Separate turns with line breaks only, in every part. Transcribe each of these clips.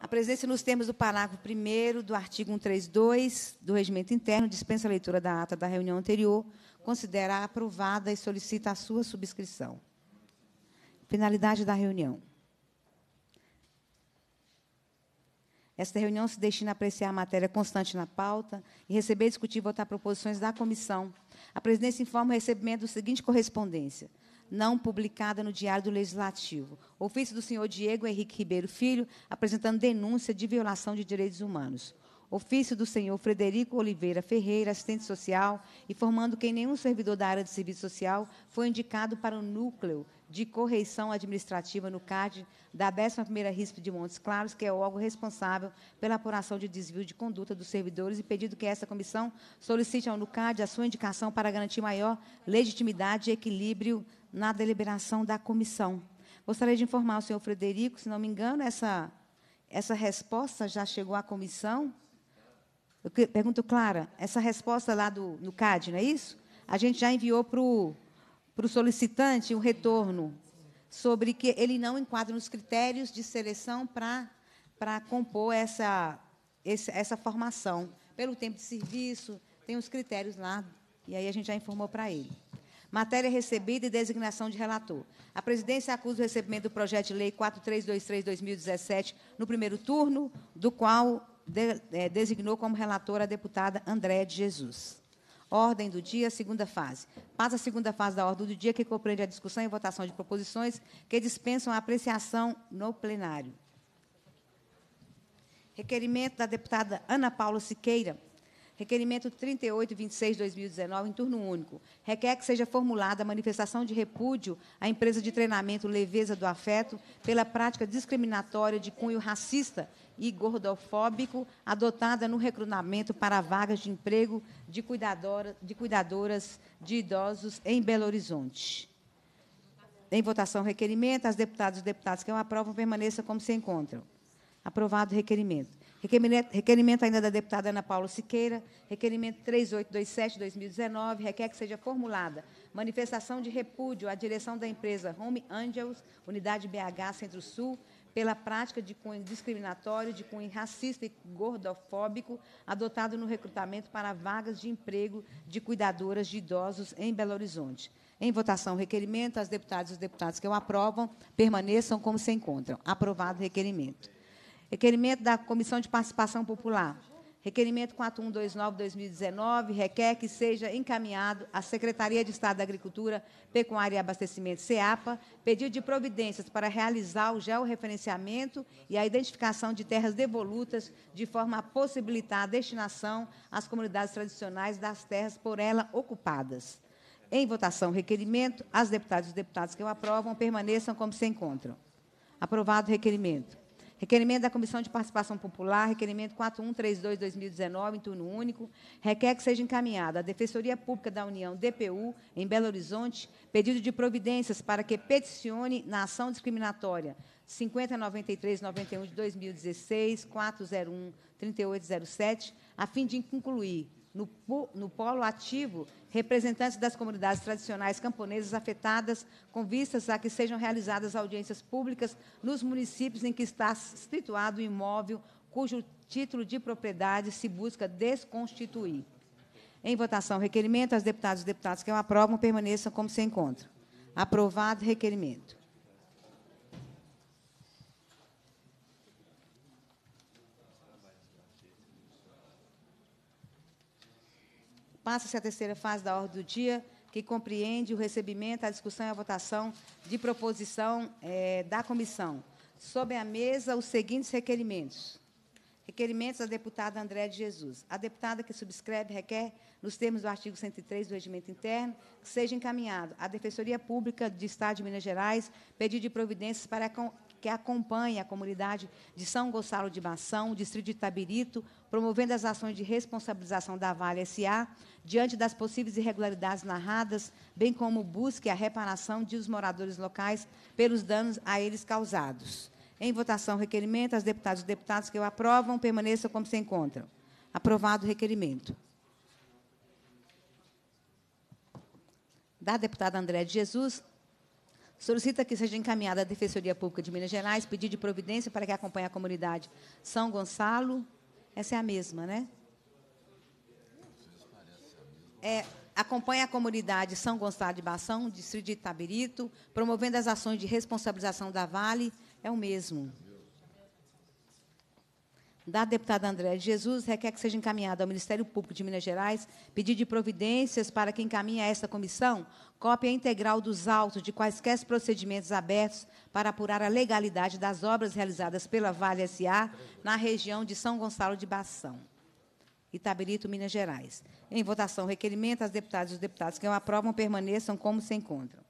A presença nos termos do parágrafo 1 do artigo 132 do Regimento Interno, dispensa a leitura da ata da reunião anterior, considera aprovada e solicita a sua subscrição. Finalidade da reunião. Esta reunião se destina a apreciar a matéria constante na pauta e receber, discutir e votar proposições da comissão. A presidência informa o recebimento do seguinte correspondência não publicada no Diário do Legislativo. Ofício do senhor Diego Henrique Ribeiro Filho, apresentando denúncia de violação de direitos humanos. Ofício do senhor Frederico Oliveira Ferreira, assistente social, informando que nenhum servidor da área de serviço social foi indicado para o núcleo de correição administrativa no CAD da 11ª RISP de Montes Claros, que é o órgão responsável pela apuração de desvio de conduta dos servidores e pedido que essa comissão solicite ao NUCAD a sua indicação para garantir maior legitimidade e equilíbrio na deliberação da comissão. Gostaria de informar o senhor Frederico, se não me engano, essa, essa resposta já chegou à comissão. Eu pergunto, Clara, essa resposta lá do, no CAD, não é isso? A gente já enviou para o solicitante o retorno sobre que ele não enquadra nos critérios de seleção para compor essa, essa formação. Pelo tempo de serviço, tem os critérios lá, e aí a gente já informou para ele. Matéria recebida e designação de relator. A presidência acusa o recebimento do projeto de lei 4323-2017 no primeiro turno, do qual de, é, designou como relator a deputada André de Jesus. Ordem do dia, segunda fase. Passa a segunda fase da ordem do dia, que compreende a discussão e votação de proposições que dispensam a apreciação no plenário. Requerimento da deputada Ana Paula Siqueira, Requerimento 3826-2019, em turno único. Requer que seja formulada a manifestação de repúdio à empresa de treinamento Leveza do Afeto pela prática discriminatória de cunho racista e gordofóbico adotada no recrutamento para vagas de emprego de, cuidadora, de cuidadoras de idosos em Belo Horizonte. Em votação, requerimento. As deputadas e deputados que o aprovam permaneçam como se encontram. Aprovado o requerimento. Requerimento ainda da deputada Ana Paula Siqueira, requerimento 3827-2019, requer que seja formulada manifestação de repúdio à direção da empresa Home Angels, Unidade BH Centro-Sul, pela prática de cunho discriminatório, de cunho racista e gordofóbico, adotado no recrutamento para vagas de emprego de cuidadoras de idosos em Belo Horizonte. Em votação, requerimento, as deputadas e os deputados que o aprovam permaneçam como se encontram. Aprovado o requerimento. Requerimento da Comissão de Participação Popular. Requerimento 4129-2019 requer que seja encaminhado à Secretaria de Estado da Agricultura, Pecuária e Abastecimento, CEAPA, pedido de providências para realizar o georreferenciamento e a identificação de terras devolutas, de forma a possibilitar a destinação às comunidades tradicionais das terras por ela ocupadas. Em votação, requerimento. As deputadas e os deputados que o aprovam permaneçam como se encontram. Aprovado o requerimento. Requerimento da Comissão de Participação Popular, requerimento 4132-2019, em turno único, requer que seja encaminhado à Defensoria Pública da União, DPU, em Belo Horizonte, pedido de providências para que peticione na ação discriminatória 5093-91 de 2016, 401-3807, a fim de concluir no, no polo ativo representantes das comunidades tradicionais camponesas afetadas, com vistas a que sejam realizadas audiências públicas nos municípios em que está situado o imóvel cujo título de propriedade se busca desconstituir. Em votação, requerimento, as deputadas e deputados que o aprovam permaneçam como se encontram. Aprovado requerimento. Passa-se a terceira fase da ordem do dia, que compreende o recebimento, a discussão e a votação de proposição é, da comissão. Sob a mesa, os seguintes requerimentos. Requerimentos da deputada André de Jesus. A deputada que subscreve requer, nos termos do artigo 103 do Regimento Interno, que seja encaminhado à Defensoria Pública de Estado de Minas Gerais pedido de providências para que acompanhe a comunidade de São Gonçalo de Mação, distrito de Tabirito, promovendo as ações de responsabilização da Vale SA diante das possíveis irregularidades narradas, bem como busque a reparação de os moradores locais pelos danos a eles causados. Em votação, requerimento. As deputadas e deputados que o aprovam permaneçam como se encontram. Aprovado o requerimento. Da deputada André de Jesus, solicita que seja encaminhada à Defensoria Pública de Minas Gerais pedido de providência para que acompanhe a comunidade São Gonçalo, essa é a mesma, né? É, acompanha a comunidade São Gonçalo de Bação, distrito de Itabirito, promovendo as ações de responsabilização da Vale, é o mesmo. Da deputada Andréa de Jesus, requer que seja encaminhada ao Ministério Público de Minas Gerais pedido de providências para que encaminhe a esta comissão cópia integral dos autos de quaisquer procedimentos abertos para apurar a legalidade das obras realizadas pela Vale S.A. na região de São Gonçalo de Bação, Itabirito, Minas Gerais. Em votação, requerimento, as deputadas e os deputados que o aprovam permaneçam como se encontram.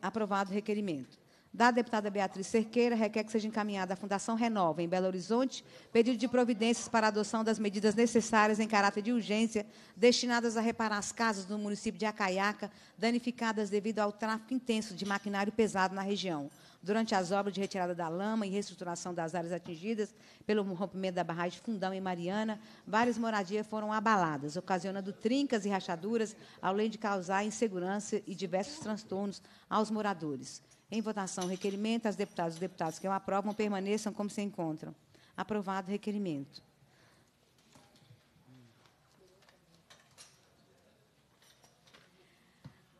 aprovado o requerimento da deputada Beatriz Cerqueira, requer que seja encaminhada à Fundação Renova, em Belo Horizonte, pedido de providências para a adoção das medidas necessárias em caráter de urgência, destinadas a reparar as casas do município de Acaiaca, danificadas devido ao tráfico intenso de maquinário pesado na região. Durante as obras de retirada da lama e reestruturação das áreas atingidas pelo rompimento da barragem Fundão em Mariana, várias moradias foram abaladas, ocasionando trincas e rachaduras, além de causar insegurança e diversos transtornos aos moradores. Em votação, requerimento às deputadas e deputados que o aprovam permaneçam como se encontram. Aprovado o requerimento.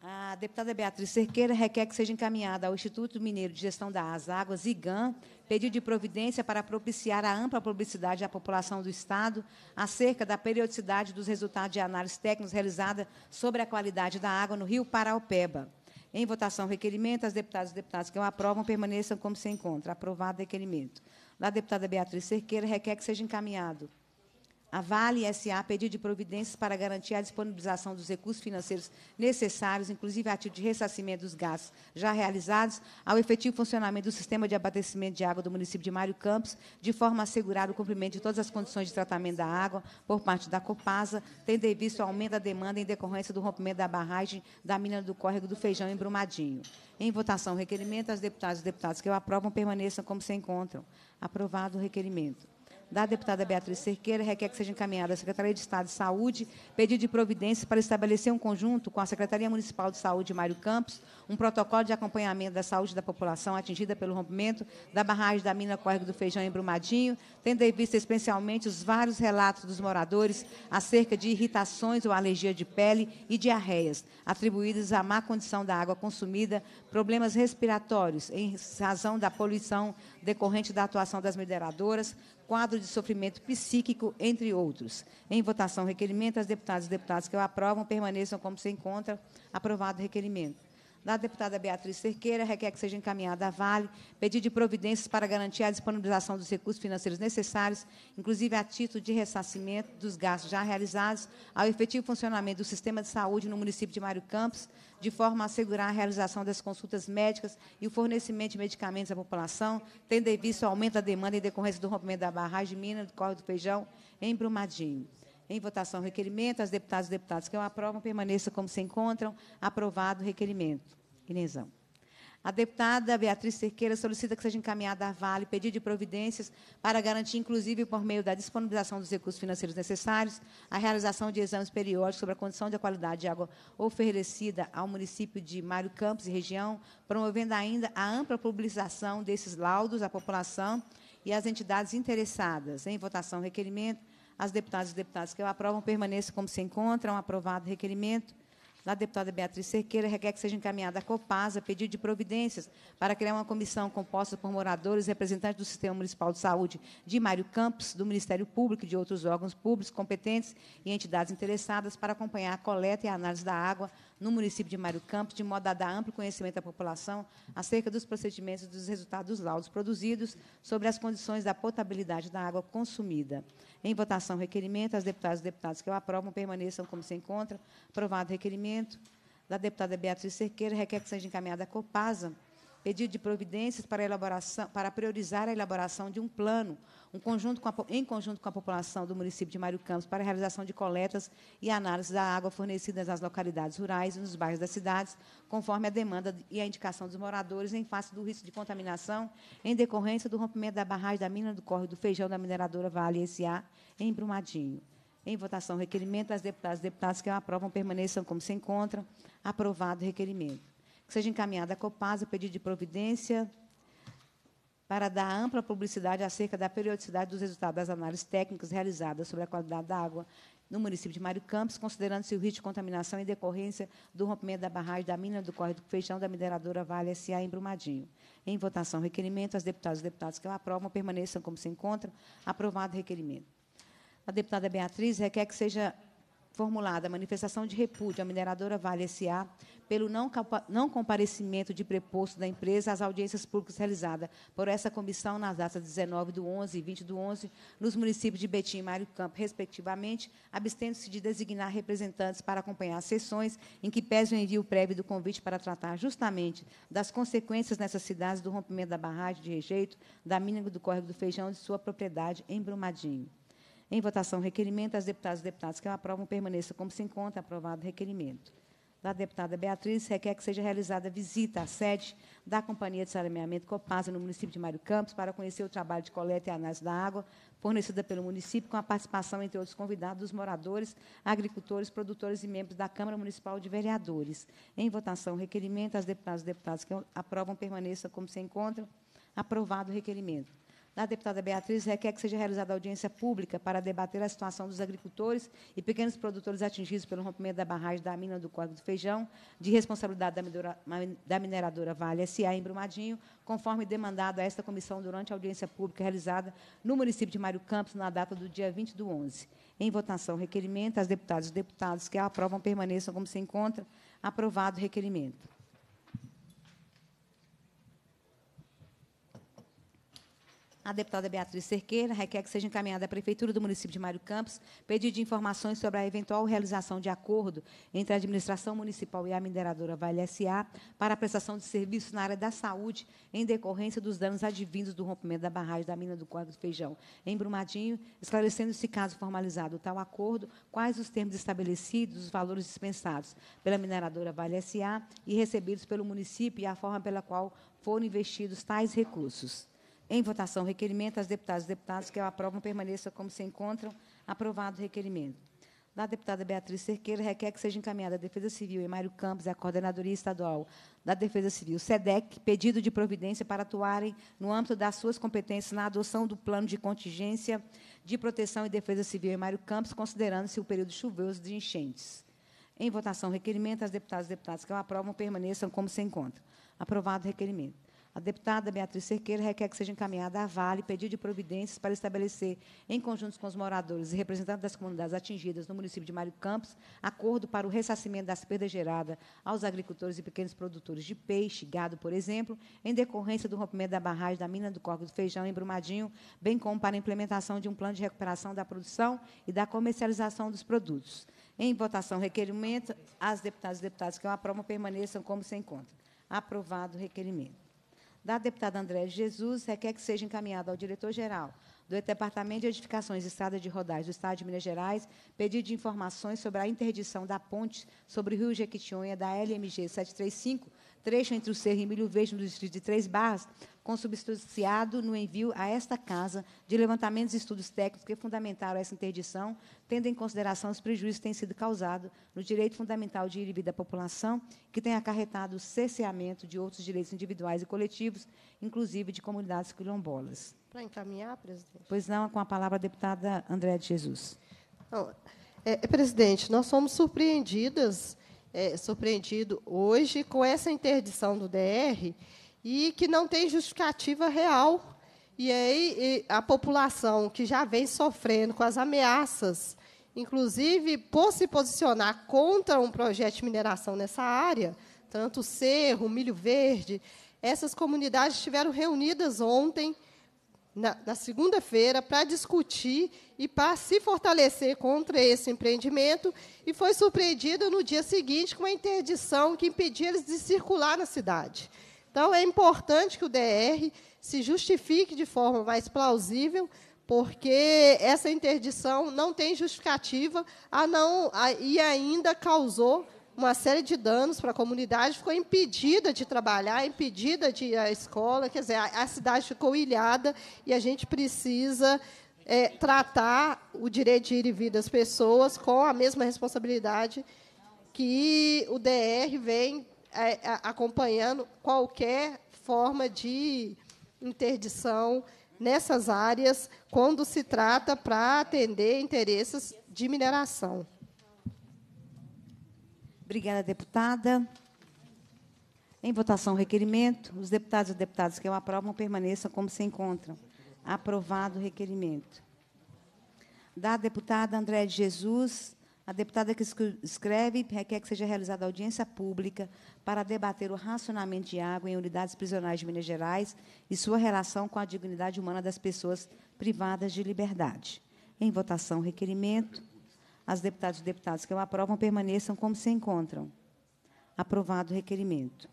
A deputada Beatriz Cerqueira requer que seja encaminhada ao Instituto Mineiro de Gestão das Águas, IGAM, pedido de providência para propiciar a ampla publicidade à população do Estado acerca da periodicidade dos resultados de análise técnicas realizada sobre a qualidade da água no rio Paraupeba. Em votação, requerimento. As deputadas e deputados que o aprovam permaneçam como se encontra. Aprovado o requerimento. Da deputada Beatriz Cerqueira, requer que seja encaminhado a Vale SA pediu de providências para garantir a disponibilização dos recursos financeiros necessários, inclusive a título de ressarcimento dos gastos já realizados, ao efetivo funcionamento do sistema de abastecimento de água do município de Mário Campos, de forma a assegurar o cumprimento de todas as condições de tratamento da água por parte da Copasa, tendo em vista o aumento da demanda em decorrência do rompimento da barragem da mina do córrego do Feijão em Brumadinho. Em votação, o requerimento, as deputadas e deputados que o aprovam permaneçam como se encontram. Aprovado o requerimento da deputada Beatriz Cerqueira requer que seja encaminhada à Secretaria de Estado de Saúde pedido de providência para estabelecer um conjunto com a Secretaria Municipal de Saúde Mário Campos um protocolo de acompanhamento da saúde da população atingida pelo rompimento da barragem da mina Córrego do Feijão em Brumadinho, tendo em vista especialmente os vários relatos dos moradores acerca de irritações ou alergia de pele e diarreias atribuídas à má condição da água consumida, problemas respiratórios em razão da poluição decorrente da atuação das mineradoras, quadro de sofrimento psíquico, entre outros. Em votação, requerimento, as deputadas e deputados que o aprovam permaneçam como se encontra. Aprovado o requerimento da deputada Beatriz Cerqueira, requer que seja encaminhada à Vale pedido de providências para garantir a disponibilização dos recursos financeiros necessários, inclusive a título de ressarcimento dos gastos já realizados, ao efetivo funcionamento do sistema de saúde no município de Mário Campos, de forma a assegurar a realização das consultas médicas e o fornecimento de medicamentos à população, tendo em vista o aumento da demanda em decorrência do rompimento da barragem de mina do Corre do Feijão, em Brumadinho. Em votação, requerimento. As deputadas e deputados que o aprovam permaneçam como se encontram. Aprovado o requerimento. Inezão. A deputada Beatriz Cerqueira solicita que seja encaminhada à Vale pedido de providências para garantir, inclusive por meio da disponibilização dos recursos financeiros necessários, a realização de exames periódicos sobre a condição da qualidade de água oferecida ao município de Mário Campos e região, promovendo ainda a ampla publicização desses laudos à população e às entidades interessadas. Em votação, requerimento. As deputadas e deputados que o aprovam permaneçam como se encontram. Aprovado o requerimento da deputada Beatriz Cerqueira, requer que seja encaminhada à Copasa pedido de providências para criar uma comissão composta por moradores, representantes do Sistema Municipal de Saúde de Mário Campos, do Ministério Público e de outros órgãos públicos competentes e entidades interessadas para acompanhar a coleta e a análise da água no município de Mário Campos, de modo a dar amplo conhecimento à população acerca dos procedimentos e dos resultados dos laudos produzidos sobre as condições da potabilidade da água consumida. Em votação, requerimento. As deputadas e deputados que o aprovam permaneçam como se encontra. Aprovado o requerimento da deputada Beatriz Cerqueira, requer que seja encaminhada à Copasa pedido de providências para, elaboração, para priorizar a elaboração de um plano um conjunto a, em conjunto com a população do município de Mário Campos para a realização de coletas e análise da água fornecida às localidades rurais e nos bairros das cidades, conforme a demanda e a indicação dos moradores em face do risco de contaminação em decorrência do rompimento da barragem da mina do Corre do Feijão da mineradora Vale S.A. em Brumadinho. Em votação, requerimento, as deputadas e deputados que aprovam permaneçam como se encontram. Aprovado o requerimento que seja encaminhada à Copasa o pedido de providência para dar ampla publicidade acerca da periodicidade dos resultados das análises técnicas realizadas sobre a qualidade da água no município de Mário Campos, considerando-se o risco de contaminação em decorrência do rompimento da barragem da mina do Corre do Feijão da mineradora Vale S.A. em Brumadinho. Em votação, requerimento. As deputadas e deputados que o aprovam permaneçam como se encontram. Aprovado o requerimento. A deputada Beatriz requer que seja formulada a manifestação de repúdio à mineradora Vale S.A. pelo não, não comparecimento de preposto da empresa às audiências públicas realizadas por essa comissão nas datas 19 do 11 e 20 do 11 nos municípios de Betim e Mário Campo, respectivamente, abstendo-se de designar representantes para acompanhar as sessões em que pese o envio prévio do convite para tratar justamente das consequências nessas cidades do rompimento da barragem de rejeito da mina do Córrego do Feijão de sua propriedade em Brumadinho. Em votação, requerimento das deputadas e deputados que o aprovam permaneça como se encontra aprovado o requerimento. Da deputada Beatriz, requer que seja realizada visita à sede da Companhia de Saneamento Copasa no município de Mário Campos para conhecer o trabalho de coleta e análise da água fornecida pelo município, com a participação, entre outros convidados, dos moradores, agricultores, produtores e membros da Câmara Municipal de Vereadores. Em votação, requerimento às deputadas e deputados que aprovam permaneça como se encontra aprovado o requerimento da deputada Beatriz requer que seja realizada audiência pública para debater a situação dos agricultores e pequenos produtores atingidos pelo rompimento da barragem da mina do Córrego do Feijão, de responsabilidade da mineradora Vale S.A. em Brumadinho, conforme demandado a esta comissão durante a audiência pública realizada no município de Mário Campos na data do dia 20 do 11. Em votação, requerimento, as deputadas e deputados que a aprovam permaneçam como se encontra aprovado o requerimento. a deputada Beatriz Cerqueira requer que seja encaminhada à Prefeitura do município de Mário Campos pedido de informações sobre a eventual realização de acordo entre a administração municipal e a mineradora Vale S.A. para a prestação de serviços na área da saúde em decorrência dos danos advindos do rompimento da barragem da mina do Quadro do Feijão em Brumadinho, esclarecendo se caso formalizado tal acordo, quais os termos estabelecidos, os valores dispensados pela mineradora Vale S.A. e recebidos pelo município e a forma pela qual foram investidos tais recursos. Em votação, requerimento às deputadas e deputados que o aprovam permaneça como se encontram. Aprovado o requerimento. Da deputada Beatriz Cerqueira, requer que seja encaminhada à Defesa Civil e Mário Campos, a Coordenadoria Estadual da Defesa Civil, SEDEC, pedido de providência para atuarem no âmbito das suas competências na adoção do plano de contingência de proteção e defesa civil em Mário Campos, considerando-se o período chuvoso de enchentes. Em votação, requerimento às deputadas e deputados que o aprovam permaneçam como se encontram. Aprovado o requerimento. A deputada Beatriz Cerqueira requer que seja encaminhada à Vale pedido de providências para estabelecer, em conjunto com os moradores e representantes das comunidades atingidas no município de Mário Campos, acordo para o ressarcimento das perdas geradas aos agricultores e pequenos produtores de peixe, gado, por exemplo, em decorrência do rompimento da barragem da mina do Corgo do Feijão em Brumadinho, bem como para a implementação de um plano de recuperação da produção e da comercialização dos produtos. Em votação, requerimento, as deputadas e deputados que o aprovam permaneçam como se encontra. Aprovado o requerimento da deputada André Jesus, requer é, que seja encaminhado ao diretor-geral do Departamento de Edificações e Estrada de Rodais do Estado de Minas Gerais, pedido de informações sobre a interdição da ponte sobre o Rio Jequitinhonha da LMG 735, trecho entre o Cerro e milho Verde, no distrito de Três Barras, consubstanciado no envio a esta Casa de levantamentos e estudos técnicos que fundamentaram essa interdição, tendo em consideração os prejuízos que têm sido causados no direito fundamental de ir e vir da população, que tem acarretado o cerceamento de outros direitos individuais e coletivos, inclusive de comunidades quilombolas.
Para encaminhar, presidente? Pois não, com a palavra a deputada Andréa de Jesus. Não, é, é presidente, nós fomos surpreendidas é, surpreendido hoje com essa interdição do DR e que não tem justificativa real. E aí a população que já vem sofrendo com as ameaças, inclusive por se posicionar contra um projeto de mineração nessa área, tanto o Cerro, o Milho Verde, essas comunidades estiveram reunidas ontem na, na segunda-feira para discutir e para se fortalecer contra esse empreendimento e foi surpreendido no dia seguinte com uma interdição que impedia eles de circular na cidade. Então, é importante que o DR se justifique de forma mais plausível, porque essa interdição não tem justificativa a não, a, e ainda causou uma série de danos para a comunidade, ficou impedida de trabalhar, impedida de ir à escola, quer dizer, a, a cidade ficou ilhada e a gente precisa é, tratar o direito de ir e vir das pessoas com a mesma responsabilidade que o DR vem é, acompanhando qualquer forma de interdição nessas áreas quando se trata para atender interesses de mineração. Obrigada, deputada. Em votação,
requerimento. Os deputados e deputadas que o aprovam permaneçam como se encontram. Aprovado o requerimento. Da deputada André de Jesus, a deputada que escreve requer é, que seja realizada audiência pública para debater o racionamento de água em unidades prisionais de Minas Gerais e sua relação com a dignidade humana das pessoas privadas de liberdade. Em votação, requerimento. As deputadas e deputados que o aprovam permaneçam como se encontram. Aprovado o requerimento.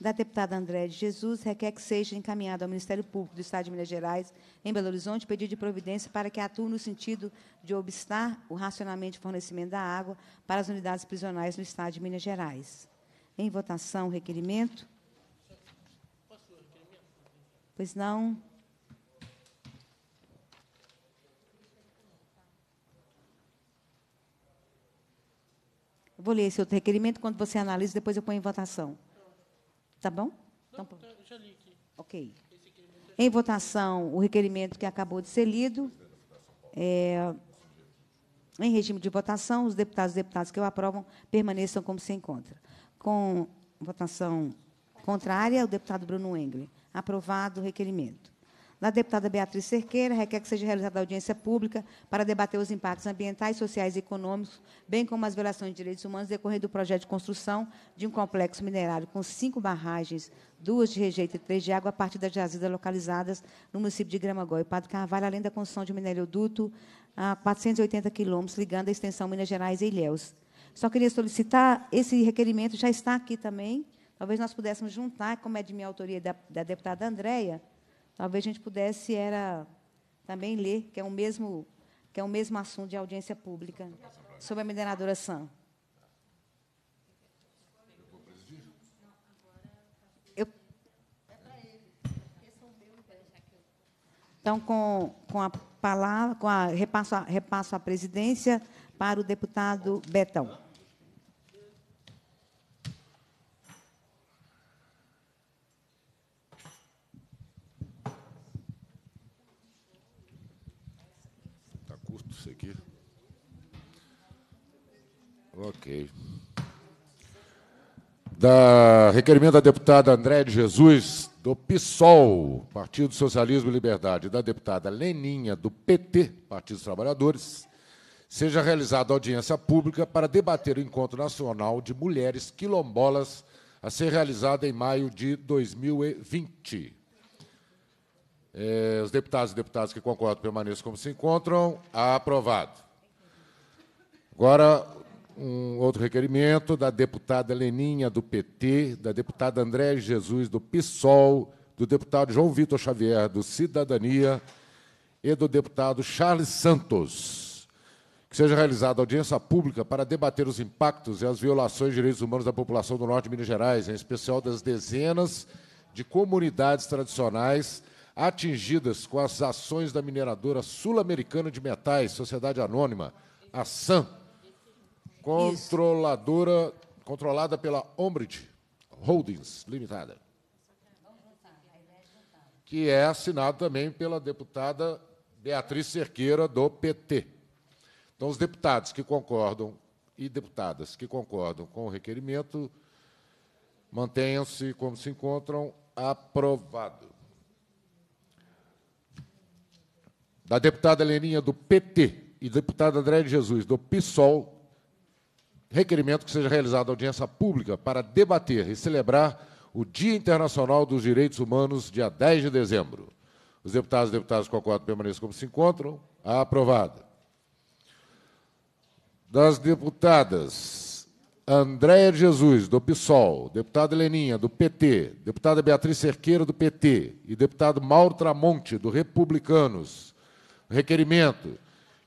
Da deputada André de Jesus, requer que seja encaminhado ao Ministério Público do Estado de Minas Gerais, em Belo Horizonte, pedido de providência para que atue no sentido de obstar o racionamento de fornecimento da água para as unidades prisionais no Estado de Minas Gerais. Em votação, requerimento. Pois não. Eu vou ler esse outro requerimento, quando você analisa, depois eu ponho em votação. Tá bom? Então, tá, já li aqui. Ok. Em votação, o requerimento que acabou de ser lido. É, em regime de votação, os deputados e deputadas que o aprovam permaneçam como se encontra. Com votação contrária, o deputado Bruno Engle Aprovado o requerimento. Na deputada Beatriz Cerqueira, requer que seja realizada audiência pública para debater os impactos ambientais, sociais e econômicos, bem como as violações de direitos humanos decorrendo do projeto de construção de um complexo minerário com cinco barragens, duas de rejeito e três de água, a partir das jazidas localizadas no município de Gramagó e Padre Carvalho, além da construção de um mineroduto a 480 quilômetros, ligando a extensão Minas Gerais e Ilhéus. Só queria solicitar, esse requerimento já está aqui também, talvez nós pudéssemos juntar, como é de minha autoria da, da deputada Andréia, Talvez a gente pudesse era também ler, que é o mesmo, que é o mesmo assunto de audiência pública, sobre a mineradora SAM. Então, com, com a palavra, com a, repasso, a, repasso a presidência para o deputado Betão.
Ok. Da requerimento da deputada André de Jesus, do PSOL, Partido Socialismo e Liberdade, da deputada Leninha, do PT, Partido dos Trabalhadores, seja realizada audiência pública para debater o Encontro Nacional de Mulheres Quilombolas a ser realizada em maio de 2020. É, os deputados e deputadas que concordam permaneçam como se encontram. Aprovado. Agora, um outro requerimento da deputada Leninha, do PT, da deputada André Jesus, do PSOL, do deputado João Vitor Xavier, do Cidadania, e do deputado Charles Santos, que seja realizada audiência pública para debater os impactos e as violações de direitos humanos da população do norte de Minas Gerais, em especial das dezenas de comunidades tradicionais atingidas com as ações da mineradora sul-americana de metais, Sociedade Anônima, a SAM, Controladora, Isso. controlada pela Ombridge Holdings Limitada, que é assinado também pela deputada Beatriz Cerqueira, do PT. Então, os deputados que concordam e deputadas que concordam com o requerimento mantenham-se como se encontram, aprovado. Da deputada Leninha, do PT, e deputada André de Jesus, do PSOL, requerimento que seja realizada audiência pública para debater e celebrar o Dia Internacional dos Direitos Humanos, dia 10 de dezembro. Os deputados e deputadas com acordo permaneçam como se encontram. Aprovada. Das deputadas Andréia Jesus, do PSOL, deputada Heleninha, do PT, deputada Beatriz Cerqueira, do PT, e deputado Mauro Tramonte, do Republicanos. Requerimento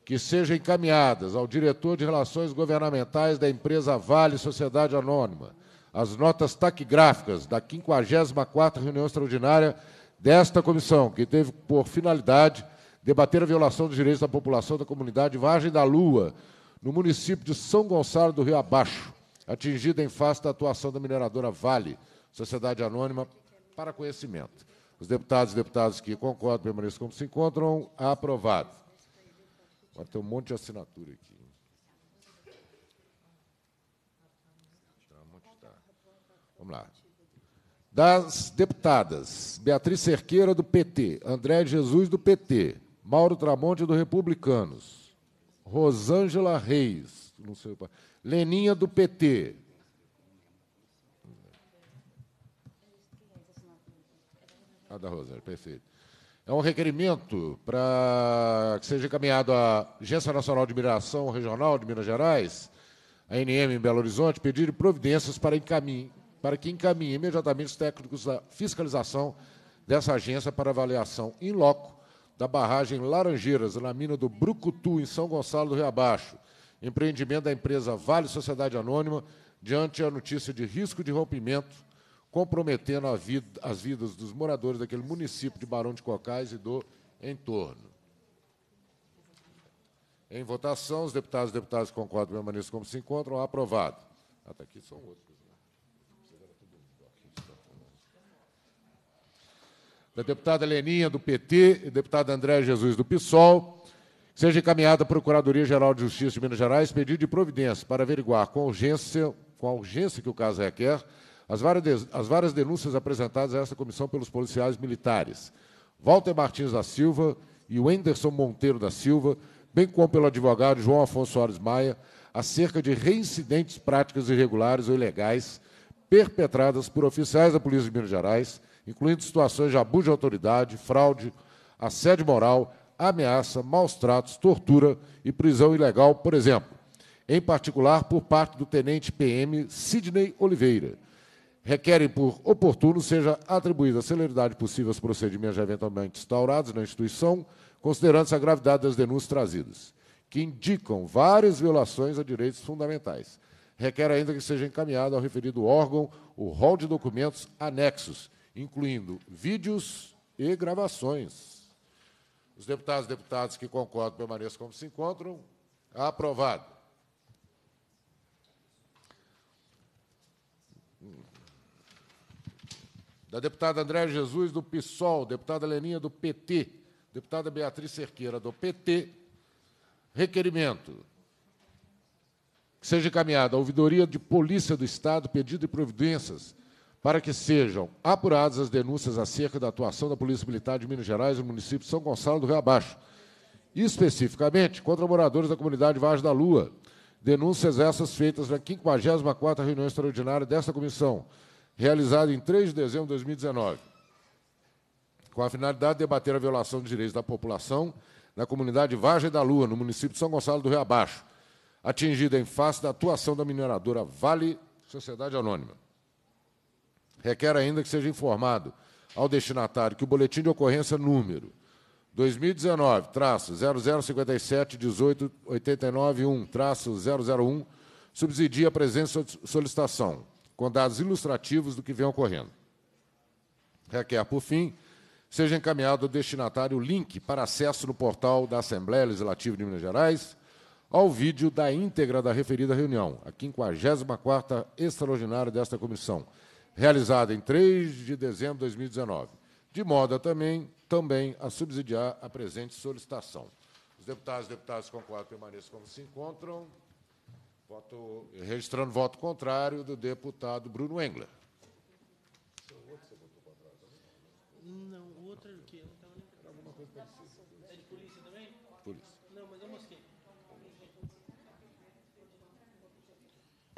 que sejam encaminhadas ao diretor de Relações Governamentais da empresa Vale Sociedade Anônima as notas taquigráficas da 54ª reunião extraordinária desta comissão, que teve por finalidade debater a violação dos direitos da população da comunidade Vargem da Lua, no município de São Gonçalo do Rio Abaixo, atingida em face da atuação da mineradora Vale, sociedade anônima, para conhecimento. Os deputados e deputadas que concordam permaneçam como se encontram. Aprovado. Agora tem um monte de assinatura aqui. Tá. Vamos lá. Das deputadas, Beatriz Cerqueira, do PT, André Jesus, do PT, Mauro Tramonte, do Republicanos, Rosângela Reis, não sei, Leninha, do PT, da Rosângela, perfeito. É um requerimento para que seja encaminhado à Agência Nacional de Mineração Regional de Minas Gerais, a NM em Belo Horizonte, pedir providências para, encaminhe, para que encaminhe imediatamente os técnicos da fiscalização dessa agência para avaliação em loco da barragem Laranjeiras, na mina do Brucutu, em São Gonçalo do Rio Abaixo, empreendimento da empresa Vale Sociedade Anônima, diante a notícia de risco de rompimento comprometendo vida, as vidas dos moradores daquele município de Barão de Cocais e do entorno. Em votação, os deputados e deputadas que concordam permaneçam como se encontram. Aprovado. Até ah, tá aqui são outros. Né? Da deputada Leninha, do PT, e deputada André Jesus, do PSOL, seja encaminhada à Procuradoria-Geral de Justiça de Minas Gerais pedido de providência para averiguar com urgência, com a urgência que o caso requer, as várias, as várias denúncias apresentadas a essa comissão pelos policiais militares, Walter Martins da Silva e o Anderson Monteiro da Silva, bem como pelo advogado João Afonso Soares Maia, acerca de reincidentes práticas irregulares ou ilegais perpetradas por oficiais da Polícia de Minas Gerais, incluindo situações de abuso de autoridade, fraude, assédio moral, ameaça, maus tratos, tortura e prisão ilegal, por exemplo, em particular por parte do tenente PM Sidney Oliveira, requerem por oportuno seja atribuída a celeridade possível aos procedimentos eventualmente instaurados na instituição, considerando-se a gravidade das denúncias trazidas, que indicam várias violações a direitos fundamentais. Requer ainda que seja encaminhado ao referido órgão o rol de documentos anexos, incluindo vídeos e gravações. Os deputados e deputadas que concordam permaneçam como se encontram. Aprovado. da deputada André Jesus, do PSOL, deputada Leninha, do PT, deputada Beatriz Cerqueira, do PT, requerimento que seja encaminhada à ouvidoria de Polícia do Estado, pedido e providências para que sejam apuradas as denúncias acerca da atuação da Polícia Militar de Minas Gerais no município de São Gonçalo do Rio Abaixo, especificamente contra moradores da comunidade Vaz da Lua. Denúncias essas feitas na 54ª reunião extraordinária desta comissão, realizado em 3 de dezembro de 2019, com a finalidade de debater a violação de direitos da população na comunidade Vargem da Lua, no município de São Gonçalo do Rio Abaixo, atingida em face da atuação da mineradora Vale Sociedade Anônima. Requer ainda que seja informado ao destinatário que o boletim de ocorrência número 2019, traço 0057 18 1, traço 001, subsidia a presente solicitação com dados ilustrativos do que vem ocorrendo. Requer, por fim, seja encaminhado ao destinatário o link para acesso no portal da Assembleia Legislativa de Minas Gerais ao vídeo da íntegra da referida reunião, a 54ª extraordinária desta comissão, realizada em 3 de dezembro de 2019, de modo a também, também a subsidiar a presente solicitação. Os deputados e deputadas concordam permaneçam como se encontram. Voto, registrando voto contrário do deputado Bruno Engler.
Não, outra É de polícia também? Polícia. Não, mas é eu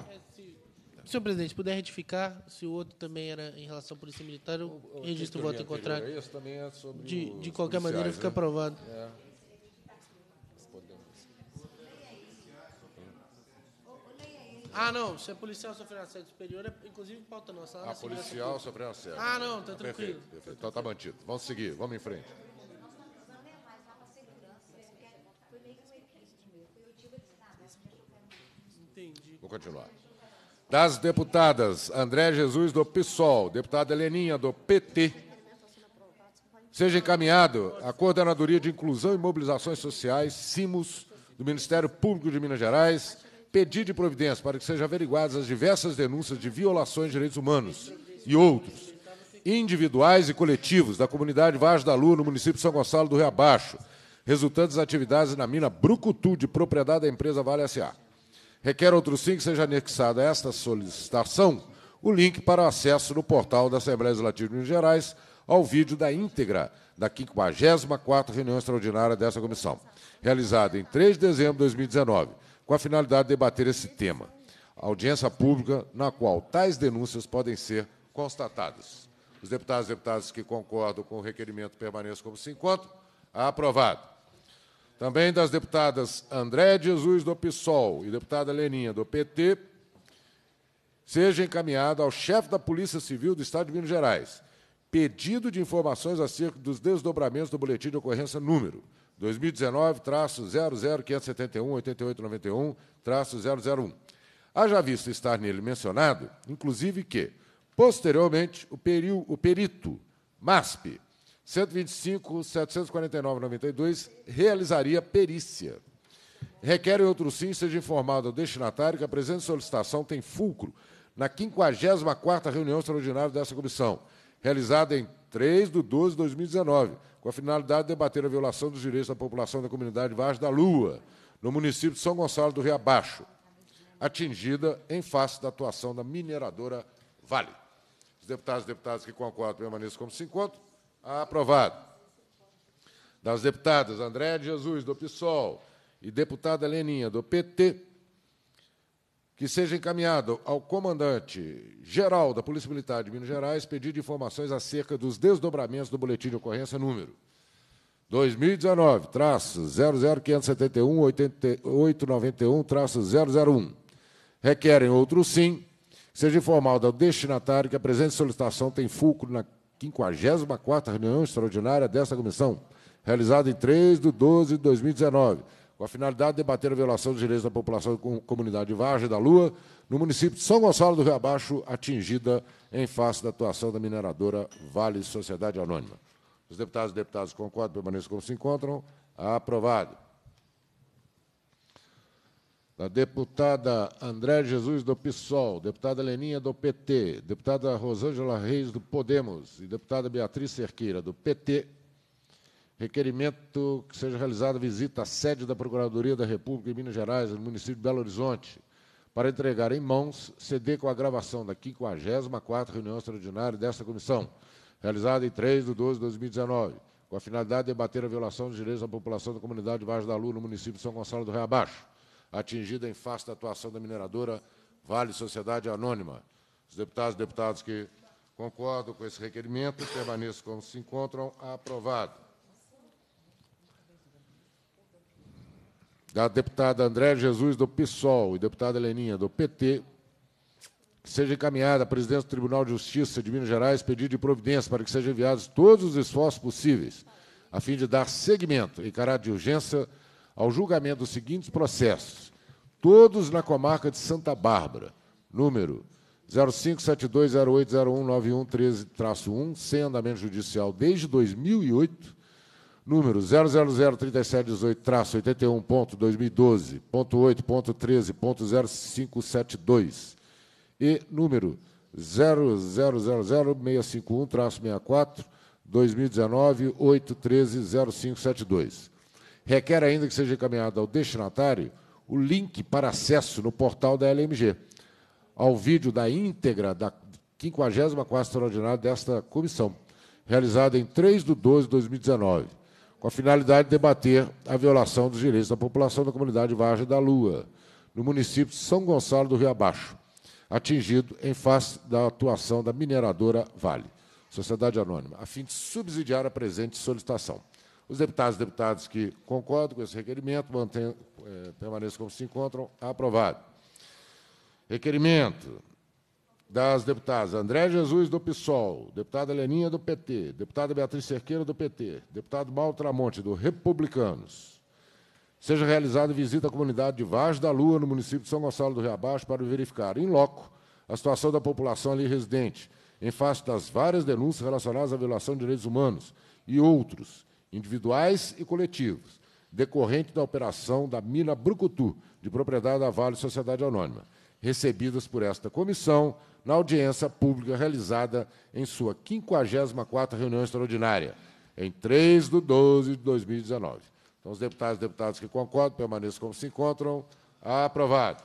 É, se... Senhor presidente, puder retificar, se o outro também era em relação à Polícia Militar, eu registro o voto em contrário. Esse também é sobre de, de qualquer maneira, fica né? aprovado. É. Ah, não. Se é policial sofrer é assédio superior, é inclusive pauta nossa. Ah a policial sofreu é assédio. Ah, não, tá tranquilo. Perfeito, perfeito. Tá então tá
mantido. Vamos seguir, vamos em frente. Entendi. Vou continuar. Das deputadas André Jesus, do PSOL, deputada Heleninha, do PT, seja encaminhado à Coordenadoria de Inclusão e Mobilizações Sociais, CIMUS, do Ministério Público de Minas Gerais, pedir de providência para que sejam averiguadas as diversas denúncias de violações de direitos humanos e outros, individuais e coletivos, da comunidade Vaz da Lua, no município de São Gonçalo do Rio Abaixo, resultantes das atividades na mina Brucutu, de propriedade da empresa Vale S.A. Requer outros sim que seja anexado a esta solicitação o link para acesso no portal da Assembleia Legislativa de Minas Gerais ao vídeo da íntegra da 54ª reunião extraordinária dessa comissão, realizada em 3 de dezembro de 2019, com a finalidade de debater esse tema. audiência pública na qual tais denúncias podem ser constatadas. Os deputados e deputadas que concordam com o requerimento permaneçam como se encontram. Aprovado. Também das deputadas André Jesus, do PSOL, e deputada Leninha, do PT, seja encaminhado ao chefe da Polícia Civil do Estado de Minas Gerais pedido de informações acerca dos desdobramentos do boletim de ocorrência número 2019-00571-8891-001. Haja visto estar nele mencionado, inclusive, que, posteriormente, o, peri o perito MASP 125.749.92 realizaria perícia. Requerem outro sim, seja informado ao destinatário que a presente solicitação tem fulcro na 54ª reunião extraordinária dessa comissão, realizada em 3 de 12 de 2019, com a finalidade de debater a violação dos direitos da população da comunidade Vaz da Lua, no município de São Gonçalo do Rio Abaixo atingida em face da atuação da mineradora Vale. Os deputados e deputadas que concordam permaneçam como se encontram. Aprovado. Das deputadas Andréa de Jesus, do PSOL, e deputada Leninha, do PT, que seja encaminhado ao comandante-geral da Polícia Militar de Minas Gerais pedido informações acerca dos desdobramentos do boletim de ocorrência número 2019, 00571 8891 001. Requerem outro sim, seja informado ao destinatário que a presente solicitação tem fulcro na 54ª reunião extraordinária desta comissão, realizada em 3 de 12 de 2019, com a finalidade de debater a violação dos direitos da população da comunidade de Vargem da Lua, no município de São Gonçalo do Rio Abaixo, atingida em face da atuação da mineradora Vale Sociedade Anônima. Os deputados e deputadas concordam, permaneçam como se encontram. Aprovado. Da deputada André Jesus do PSOL, deputada Leninha do PT, deputada Rosângela Reis do Podemos e deputada Beatriz Cerqueira do PT, Requerimento que seja realizada visita à sede da Procuradoria da República em Minas Gerais, no município de Belo Horizonte, para entregar em mãos CD com a gravação da 54 reunião extraordinária desta comissão, realizada em 3 de 12 de 2019, com a finalidade de debater a violação dos direitos da população da comunidade de Baixo da Lua, no município de São Gonçalo do Rio Abaixo, atingida em face da atuação da mineradora Vale Sociedade Anônima. Os deputados e deputadas que concordam com esse requerimento permaneçam como se encontram. Aprovado. da deputada André Jesus, do PSOL, e deputada Heleninha, do PT, que seja encaminhada à presidência do Tribunal de Justiça de Minas Gerais pedido de providência para que sejam enviados todos os esforços possíveis, a fim de dar seguimento, e caráter de urgência, ao julgamento dos seguintes processos, todos na comarca de Santa Bárbara, número 057208019113-1, sem andamento judicial desde 2008, número 0003718-81.2012.8.13.0572 e número 00000651-64, 2019-813-0572. Requer ainda que seja encaminhado ao destinatário o link para acesso no portal da LMG ao vídeo da íntegra da 54ª Extraordinária desta comissão, realizada em 3 de 12 de 2019 com a finalidade de debater a violação dos direitos da população da comunidade Vargem da Lua, no município de São Gonçalo do Rio Abaixo, atingido em face da atuação da mineradora Vale, Sociedade Anônima, a fim de subsidiar a presente solicitação. Os deputados e deputadas que concordam com esse requerimento mantêm, eh, permaneçam como se encontram. Aprovado. Requerimento das deputadas André Jesus, do PSOL, deputada Leninha, do PT, deputada Beatriz Cerqueira, do PT, deputado Maltramonte do Republicanos. Seja realizada visita à comunidade de Vaz da Lua, no município de São Gonçalo do Rio Abaixo, para verificar, em loco, a situação da população ali residente, em face das várias denúncias relacionadas à violação de direitos humanos e outros, individuais e coletivos, decorrente da operação da mina Brucutu, de propriedade da Vale Sociedade Anônima, recebidas por esta comissão na audiência pública realizada em sua 54 reunião extraordinária, em 3 de 12 de 2019. Então, os deputados e deputadas que concordam permaneçam como se encontram. Aprovado.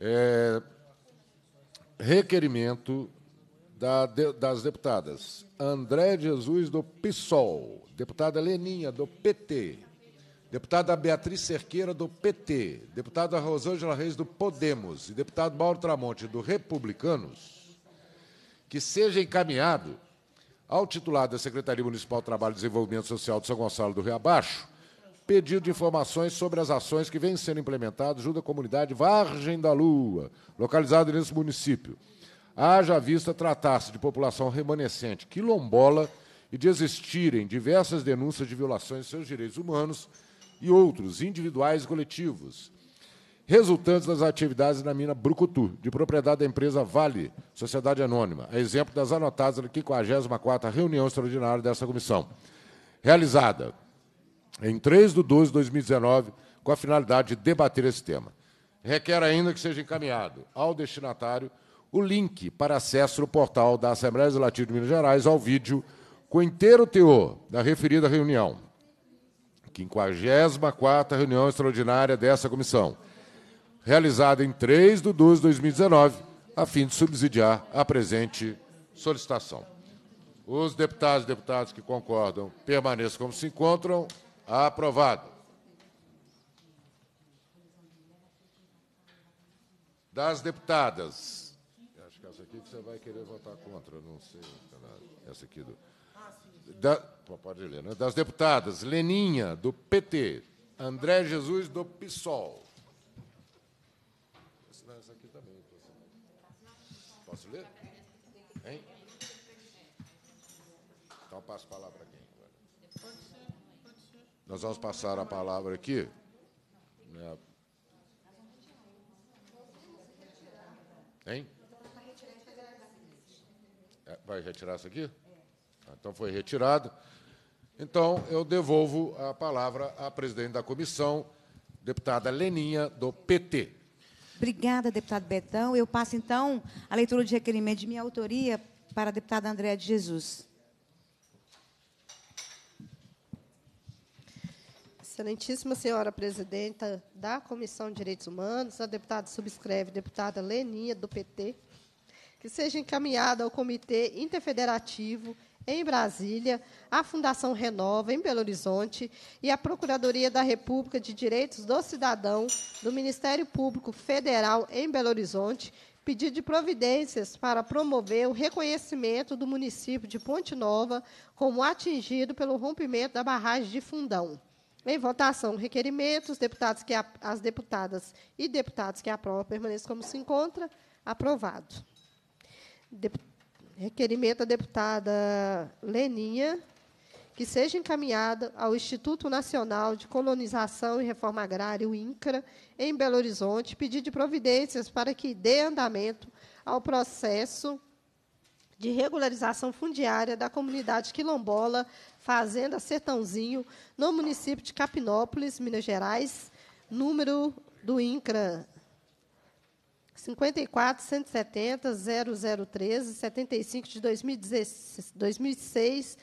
É, requerimento da, de, das deputadas André Jesus, do PSOL, deputada Leninha, do PT, deputada Beatriz Cerqueira, do PT, deputada Rosângela Reis, do Podemos, e deputado Mauro Tramonte, do Republicanos, que seja encaminhado ao titular da Secretaria Municipal do Trabalho e Desenvolvimento Social de São Gonçalo do Rio Abaixo pedido de informações sobre as ações que vêm sendo implementadas junto à comunidade Vargem da Lua, localizada nesse município. Haja vista tratar-se de população remanescente quilombola e de existirem diversas denúncias de violações de seus direitos humanos e outros, individuais e coletivos, resultantes das atividades na mina Brucutu, de propriedade da empresa Vale, Sociedade Anônima, a é exemplo das anotadas na 54ª reunião extraordinária dessa comissão, realizada em 3 de 12 de 2019, com a finalidade de debater esse tema. Requer ainda que seja encaminhado ao destinatário o link para acesso no portal da Assembleia Legislativa de Minas Gerais ao vídeo com inteiro teor da referida reunião, 54ª reunião extraordinária dessa comissão, realizada em 3 de 12 de 2019, a fim de subsidiar a presente solicitação. Os deputados e deputadas que concordam permaneçam como se encontram. Aprovado. Das deputadas. Acho que essa aqui que você vai querer votar contra, não sei. Tá essa aqui do. Da, pode ler, né? Das deputadas Leninha, do PT, André Jesus, do PSOL. Essa aqui também. Posso ler? Hein? Então passo a palavra.
Nós vamos passar
a palavra aqui. Né? Hein? É, vai retirar isso aqui? Ah, então, foi retirado. Então, eu devolvo a palavra à presidente da comissão, deputada Leninha, do PT. Obrigada, deputado
Betão. Eu passo, então, a leitura de requerimento de minha autoria para a deputada Andréa de Jesus.
Excelentíssima senhora presidenta da Comissão de Direitos Humanos, a deputada subscreve, deputada Leninha, do PT, que seja encaminhada ao Comitê Interfederativo em Brasília, à Fundação Renova, em Belo Horizonte, e à Procuradoria da República de Direitos do Cidadão do Ministério Público Federal, em Belo Horizonte, pedido de providências para promover o reconhecimento do município de Ponte Nova como atingido pelo rompimento da barragem de Fundão. Em votação, requerimento, deputados que a, as deputadas e deputados que aprovam permaneçam como se encontra. Aprovado. De, requerimento da deputada Leninha, que seja encaminhada ao Instituto Nacional de Colonização e Reforma Agrária, o INCRA, em Belo Horizonte, pedir de providências para que dê andamento ao processo de regularização fundiária da comunidade quilombola Fazenda Sertãozinho, no município de Capinópolis, Minas Gerais, número do INCRA 54 170 0013 75 de 2006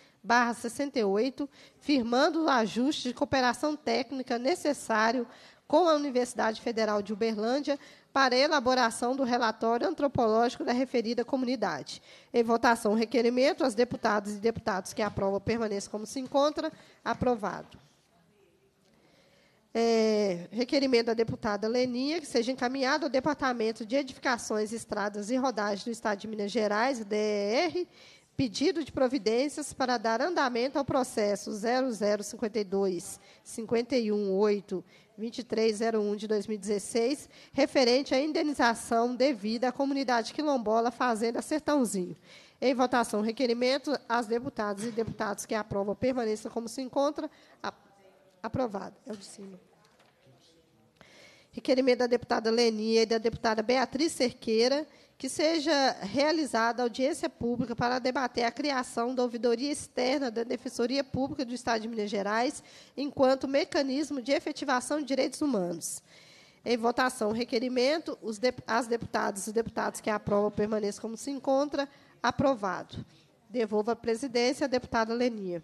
68, firmando o ajuste de cooperação técnica necessário com a Universidade Federal de Uberlândia para elaboração do relatório antropológico da referida comunidade. Em votação, requerimento, as deputadas e deputados que aprovam permaneçam como se encontra. Aprovado. É, requerimento da deputada Leninha, que seja encaminhado ao Departamento de Edificações, Estradas e Rodagens do Estado de Minas Gerais, DER, pedido de providências para dar andamento ao processo 0052 518 2301 de 2016, referente à indenização devida à comunidade quilombola Fazenda Sertãozinho. Em votação, requerimento, as deputadas e deputados que aprovam permaneçam como se encontra. Aprovado. É o de cima. Requerimento da deputada Lenia e da deputada Beatriz Cerqueira, que seja realizada audiência pública para debater a criação da ouvidoria externa da Defensoria Pública do Estado de Minas Gerais enquanto mecanismo de efetivação de direitos humanos. Em votação, requerimento, os de, as deputadas e os deputados que aprovam permaneçam como se encontra. Aprovado. Devolvo a presidência à deputada Lenia.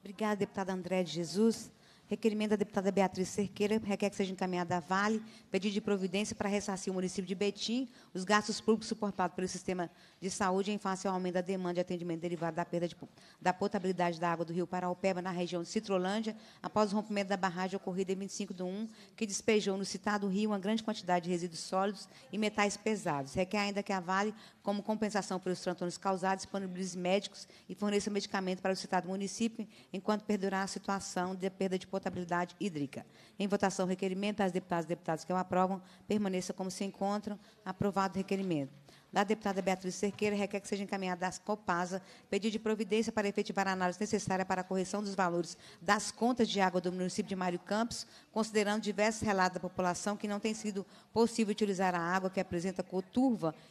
Obrigada, deputada André de Jesus.
Requerimento da deputada Beatriz Cerqueira requer que seja encaminhada à Vale pedido de providência para ressarcir o município de Betim os gastos públicos suportados pelo sistema de saúde em face ao aumento da demanda de atendimento derivado da perda de, da potabilidade da água do rio Paraupeba na região de Citrolândia após o rompimento da barragem ocorrida em 25 de 1, que despejou no citado rio uma grande quantidade de resíduos sólidos e metais pesados. Requer ainda que a Vale como compensação pelos transtornos causados, disponibilize médicos e forneça medicamento para o citado município, enquanto perdurar a situação de perda de potabilidade hídrica. Em votação, requerimento, as deputadas e deputados que o aprovam permaneça como se encontram. Aprovado o requerimento da deputada Beatriz Cerqueira requer que seja encaminhada à Copasa pedido de providência para efetivar a análise necessária para a correção dos valores das contas de água do município de Mário Campos, considerando diversos relatos da população que não tem sido possível utilizar a água que apresenta cor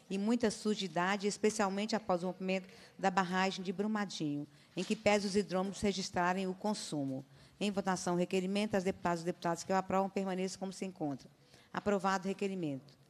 e muita sujidade, especialmente após o rompimento da barragem de Brumadinho, em que pese os hidrômetros registrarem o consumo. Em votação, requerimento, as deputadas e deputados que o aprovam permaneçam como se encontram. Aprovado o requerimento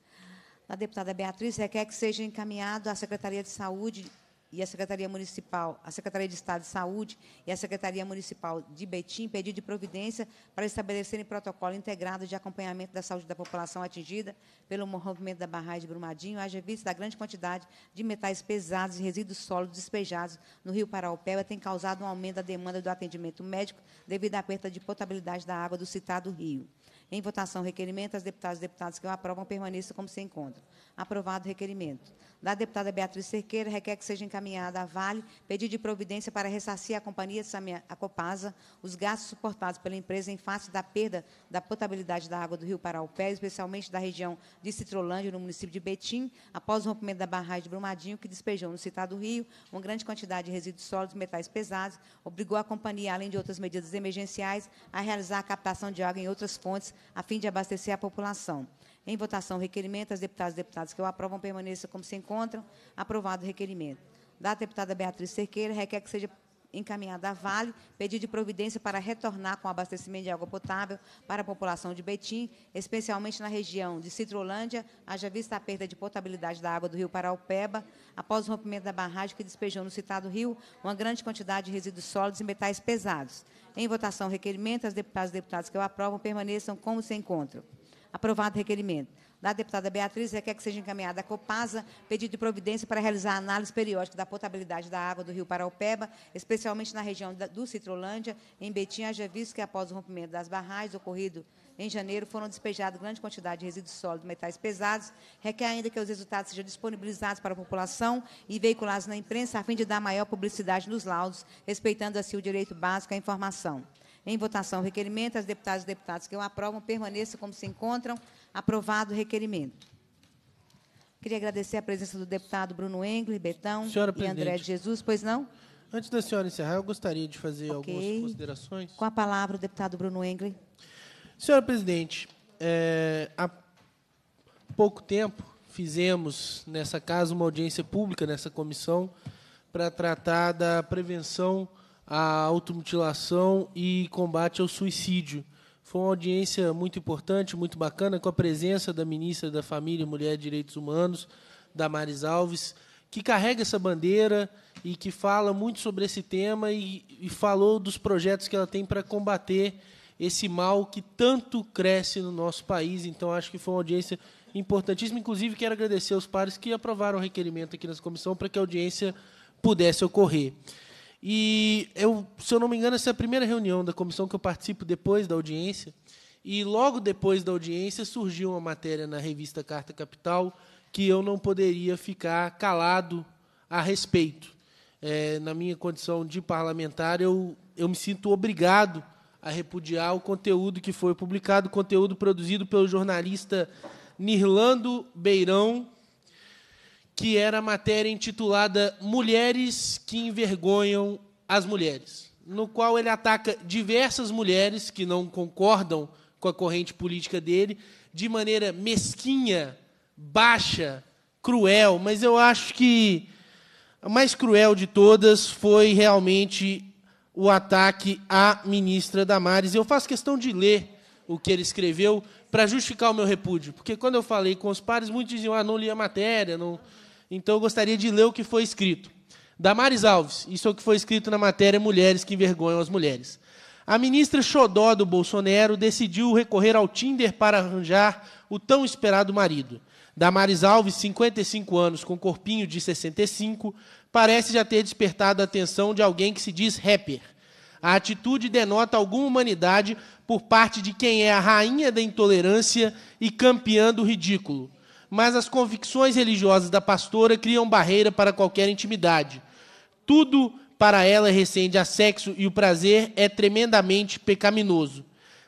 da deputada Beatriz requer é, que seja encaminhado à Secretaria de Saúde e à Secretaria Municipal, à Secretaria de Estado de Saúde e à Secretaria Municipal de Betim pedido de providência para estabelecerem protocolo integrado de acompanhamento da saúde da população atingida pelo movimento da barragem de Brumadinho, haja vista da grande quantidade de metais pesados e resíduos sólidos despejados no Rio Paraupeba tem causado um aumento da demanda do atendimento médico devido à perda de potabilidade da água do citado rio. Em votação, requerimento, as deputadas e deputados que o aprovam permaneçam como se encontram. Aprovado o requerimento. Da deputada Beatriz Cerqueira, requer que seja encaminhada à Vale pedido de providência para ressarcir à companhia a Copasa os gastos suportados pela empresa em face da perda da potabilidade da água do rio Paraupé, especialmente da região de Citrolândia, no município de Betim, após o rompimento da barragem de Brumadinho, que despejou no citado rio uma grande quantidade de resíduos sólidos e metais pesados, obrigou a companhia, além de outras medidas emergenciais, a realizar a captação de água em outras fontes a fim de abastecer a população. Em votação, requerimento. As deputadas e deputados que o aprovam permaneçam como se encontram. Aprovado o requerimento. Da deputada Beatriz Cerqueira, requer que seja encaminhada à Vale pedido de providência para retornar com abastecimento de água potável para a população de Betim, especialmente na região de Citrolândia, haja vista a perda de potabilidade da água do rio Paraupeba, após o rompimento da barragem que despejou no citado rio uma grande quantidade de resíduos sólidos e metais pesados. Em votação, requerimento, as deputadas e deputados que o aprovam permaneçam como se encontram. Aprovado o requerimento da deputada Beatriz requer que seja encaminhada à Copasa pedido de providência para realizar análise periódica da potabilidade da água do rio Paraupeba, especialmente na região da, do Citrolândia, em Betim, haja visto que após o rompimento das barragens ocorrido em janeiro foram despejadas grande quantidade de resíduos sólidos, e metais pesados, requer ainda que os resultados sejam disponibilizados para a população e veiculados na imprensa a fim de dar maior publicidade nos laudos, respeitando assim o direito básico à informação. Em votação, requerimento, as deputadas e deputados que o aprovam permaneçam como se encontram. Aprovado o requerimento. Queria agradecer a presença do deputado Bruno Engler, Betão senhora e presidente. André de
Jesus, pois não? Antes da senhora encerrar, eu gostaria de fazer okay. algumas considerações. Com a palavra o deputado Bruno Engle. Senhora presidente, é, há pouco tempo fizemos nessa casa uma audiência pública nessa comissão para tratar da prevenção à automutilação e combate ao suicídio. Foi uma audiência muito importante, muito bacana, com a presença da ministra da Família, Mulher e Direitos Humanos, Damares Alves, que carrega essa bandeira e que fala muito sobre esse tema e, e falou dos projetos que ela tem para combater esse mal que tanto cresce no nosso país. Então, acho que foi uma audiência importantíssima. Inclusive, quero agradecer aos pares que aprovaram o requerimento aqui nessa comissão para que a audiência pudesse ocorrer. E eu, se eu não me engano, essa é a primeira reunião da comissão que eu participo depois da audiência. E logo depois da audiência surgiu uma matéria na revista Carta Capital que eu não poderia ficar calado a respeito. É, na minha condição de parlamentar, eu, eu me sinto obrigado a repudiar o conteúdo que foi publicado, conteúdo produzido pelo jornalista Nirlando Beirão, que era a matéria intitulada Mulheres que envergonham as mulheres, no qual ele ataca diversas mulheres que não concordam com a corrente política dele de maneira mesquinha, baixa, cruel, mas eu acho que a mais cruel de todas foi realmente o ataque à ministra Damares. Eu faço questão de ler o que ele escreveu para justificar o meu repúdio, porque quando eu falei com os pares, muitos diziam: "Ah, não li a matéria, não então eu gostaria de ler o que foi escrito. Damares Alves, isso é o que foi escrito na matéria Mulheres que Envergonham as Mulheres. A ministra Xodó do Bolsonaro decidiu recorrer ao Tinder para arranjar o tão esperado marido. Damares Alves, 55 anos, com corpinho de 65, parece já ter despertado a atenção de alguém que se diz rapper. A atitude denota alguma humanidade por parte de quem é a rainha da intolerância e campeã do ridículo mas as convicções religiosas da pastora criam barreira para qualquer intimidade. Tudo para ela recende a sexo e o prazer é tremendamente pecaminoso.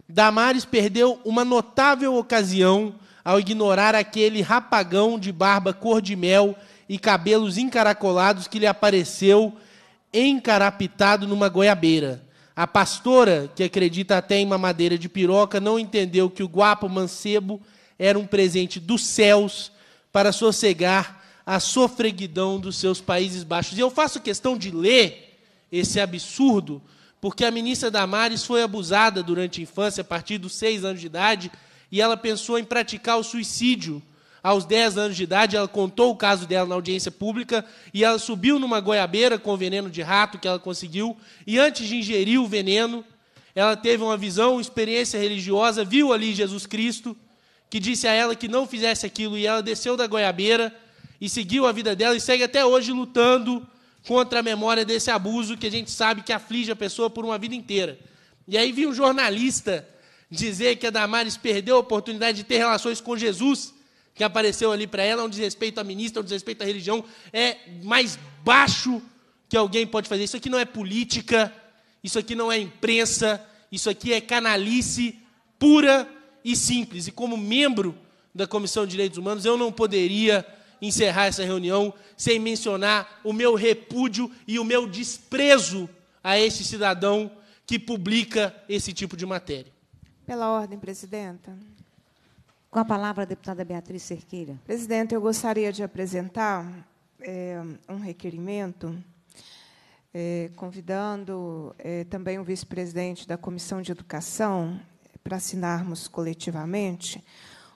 Damares perdeu uma notável ocasião ao ignorar aquele rapagão de barba cor de mel e cabelos encaracolados que lhe apareceu encarapitado numa goiabeira. A pastora, que acredita até em mamadeira de piroca, não entendeu que o guapo mancebo era um presente dos céus para sossegar a sofreguidão dos seus países baixos. E eu faço questão de ler esse absurdo, porque a ministra Damares foi abusada durante a infância, a partir dos seis anos de idade, e ela pensou em praticar o suicídio. Aos 10 anos de idade, ela contou o caso dela na audiência pública e ela subiu numa goiabeira com veneno de rato que ela conseguiu. E antes de ingerir o veneno, ela teve uma visão, uma experiência religiosa, viu ali Jesus Cristo que disse a ela que não fizesse aquilo e ela desceu da goiabeira e seguiu a vida dela e segue até hoje lutando contra a memória desse abuso que a gente sabe que aflige a pessoa por uma vida inteira. E aí vi um jornalista dizer que a Damares perdeu a oportunidade de ter relações com Jesus, que apareceu ali para ela, um desrespeito à ministra, um desrespeito à religião, é mais baixo que alguém pode fazer. Isso aqui não é política, isso aqui não é imprensa, isso aqui é canalice pura e simples. E como membro da Comissão de Direitos Humanos, eu não poderia encerrar essa reunião sem mencionar o meu repúdio e o meu desprezo a este cidadão que publica esse tipo de matéria.
Pela ordem, presidenta. Com a palavra, a deputada Beatriz Cerqueira. Presidente, eu gostaria de apresentar é, um requerimento é, convidando é, também o vice-presidente da Comissão de Educação, para assinarmos coletivamente,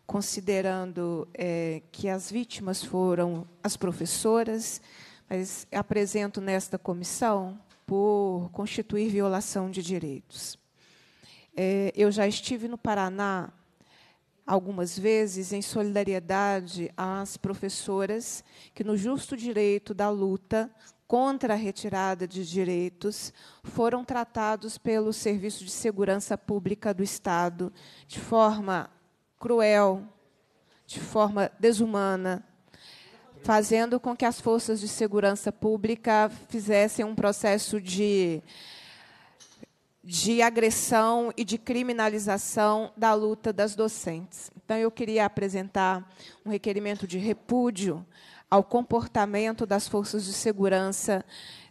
considerando é, que as vítimas foram as professoras, mas apresento nesta comissão por constituir violação de direitos. É, eu já estive no Paraná algumas vezes em solidariedade às professoras que, no justo direito da luta, contra a retirada de direitos foram tratados pelo Serviço de Segurança Pública do Estado de forma cruel, de forma desumana, fazendo com que as forças de segurança pública fizessem um processo de de agressão e de criminalização da luta das docentes. Então, eu queria apresentar um requerimento de repúdio ao comportamento das forças de segurança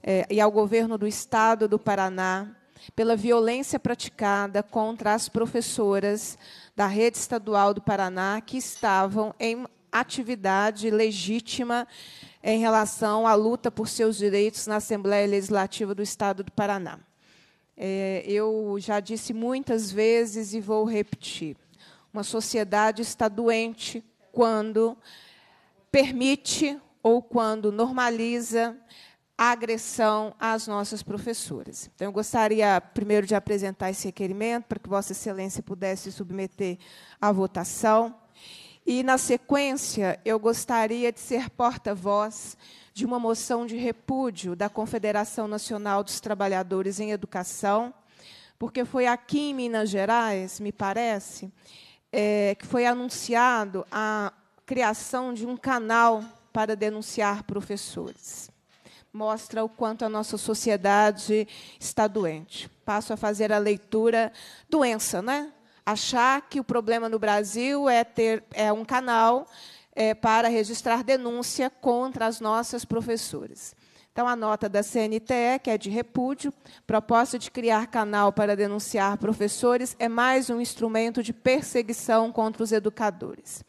é, e ao governo do Estado do Paraná pela violência praticada contra as professoras da rede estadual do Paraná que estavam em atividade legítima em relação à luta por seus direitos na Assembleia Legislativa do Estado do Paraná. É, eu já disse muitas vezes e vou repetir: uma sociedade está doente quando permite ou quando normaliza a agressão às nossas professoras. Então, eu gostaria primeiro de apresentar esse requerimento para que Vossa Excelência pudesse submeter à votação. E, na sequência, eu gostaria de ser porta-voz de uma moção de repúdio da Confederação Nacional dos Trabalhadores em Educação, porque foi aqui em Minas Gerais, me parece, é, que foi anunciado a, criação de um canal para denunciar professores. Mostra o quanto a nossa sociedade está doente. Passo a fazer a leitura doença, né? Achar que o problema no Brasil é ter é um canal é, para registrar denúncia contra as nossas professores. Então, a nota da CNTE, que é de repúdio, proposta de criar canal para denunciar professores, é mais um instrumento de perseguição contra os educadores.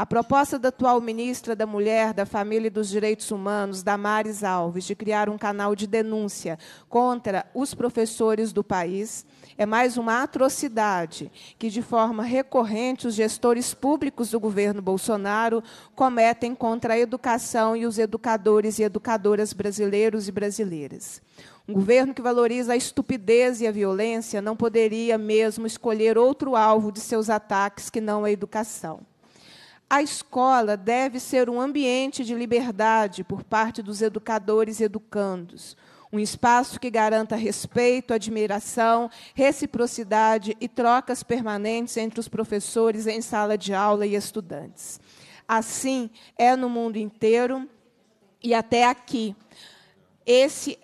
A proposta da atual ministra da Mulher, da Família e dos Direitos Humanos, Damares Alves, de criar um canal de denúncia contra os professores do país é mais uma atrocidade que, de forma recorrente, os gestores públicos do governo Bolsonaro cometem contra a educação e os educadores e educadoras brasileiros e brasileiras. Um governo que valoriza a estupidez e a violência não poderia mesmo escolher outro alvo de seus ataques que não a educação. A escola deve ser um ambiente de liberdade por parte dos educadores e educandos, um espaço que garanta respeito, admiração, reciprocidade e trocas permanentes entre os professores em sala de aula e estudantes. Assim é no mundo inteiro e até aqui. Esse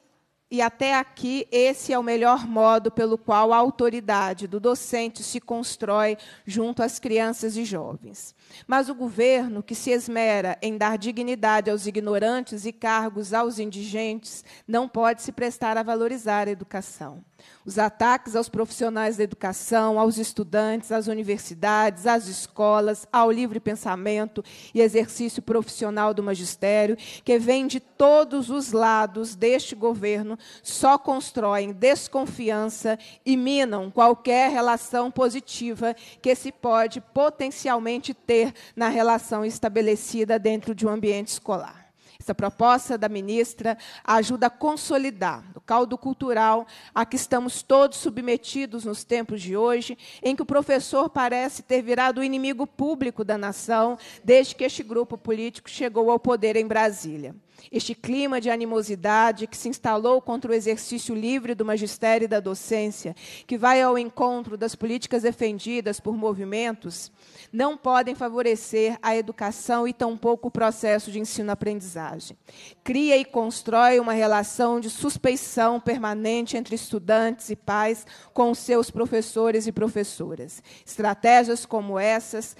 e até aqui, esse é o melhor modo pelo qual a autoridade do docente se constrói junto às crianças e jovens. Mas o governo que se esmera em dar dignidade aos ignorantes e cargos aos indigentes não pode se prestar a valorizar a educação. Os ataques aos profissionais da educação, aos estudantes, às universidades, às escolas, ao livre pensamento e exercício profissional do magistério, que vem de todos os lados deste governo, só constroem desconfiança e minam qualquer relação positiva que se pode potencialmente ter na relação estabelecida dentro de um ambiente escolar. Essa proposta da ministra ajuda a consolidar o caldo cultural a que estamos todos submetidos nos tempos de hoje, em que o professor parece ter virado o inimigo público da nação desde que este grupo político chegou ao poder em Brasília. Este clima de animosidade que se instalou contra o exercício livre do magistério e da docência, que vai ao encontro das políticas defendidas por movimentos, não podem favorecer a educação e tampouco o processo de ensino-aprendizagem. Cria e constrói uma relação de suspeição permanente entre estudantes e pais com seus professores e professoras. Estratégias como essas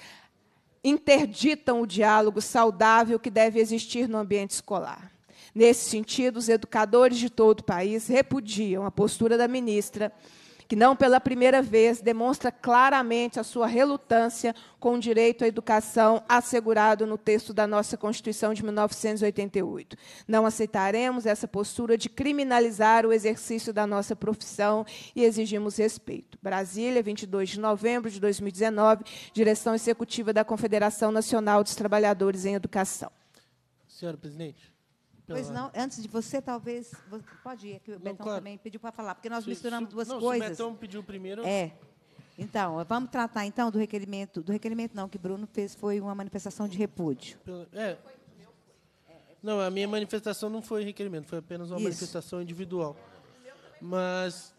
interditam o diálogo saudável que deve existir no ambiente escolar. Nesse sentido, os educadores de todo o país repudiam a postura da ministra que não pela primeira vez demonstra claramente a sua relutância com o direito à educação assegurado no texto da nossa Constituição de 1988. Não aceitaremos essa postura de criminalizar o exercício da nossa profissão e exigimos respeito. Brasília, 22 de novembro de 2019, direção executiva da Confederação Nacional dos Trabalhadores em Educação.
Senhora presidente. Pois não,
antes de você, talvez. Pode ir, que o Betão claro. também pediu para falar, porque nós se, misturamos se, duas não, coisas. Se o Betão pediu primeiro. É. Então, vamos tratar então do requerimento. Do requerimento não, que Bruno fez foi uma manifestação de repúdio.
é. Não, a minha manifestação não foi requerimento, foi apenas uma Isso. manifestação individual. Mas,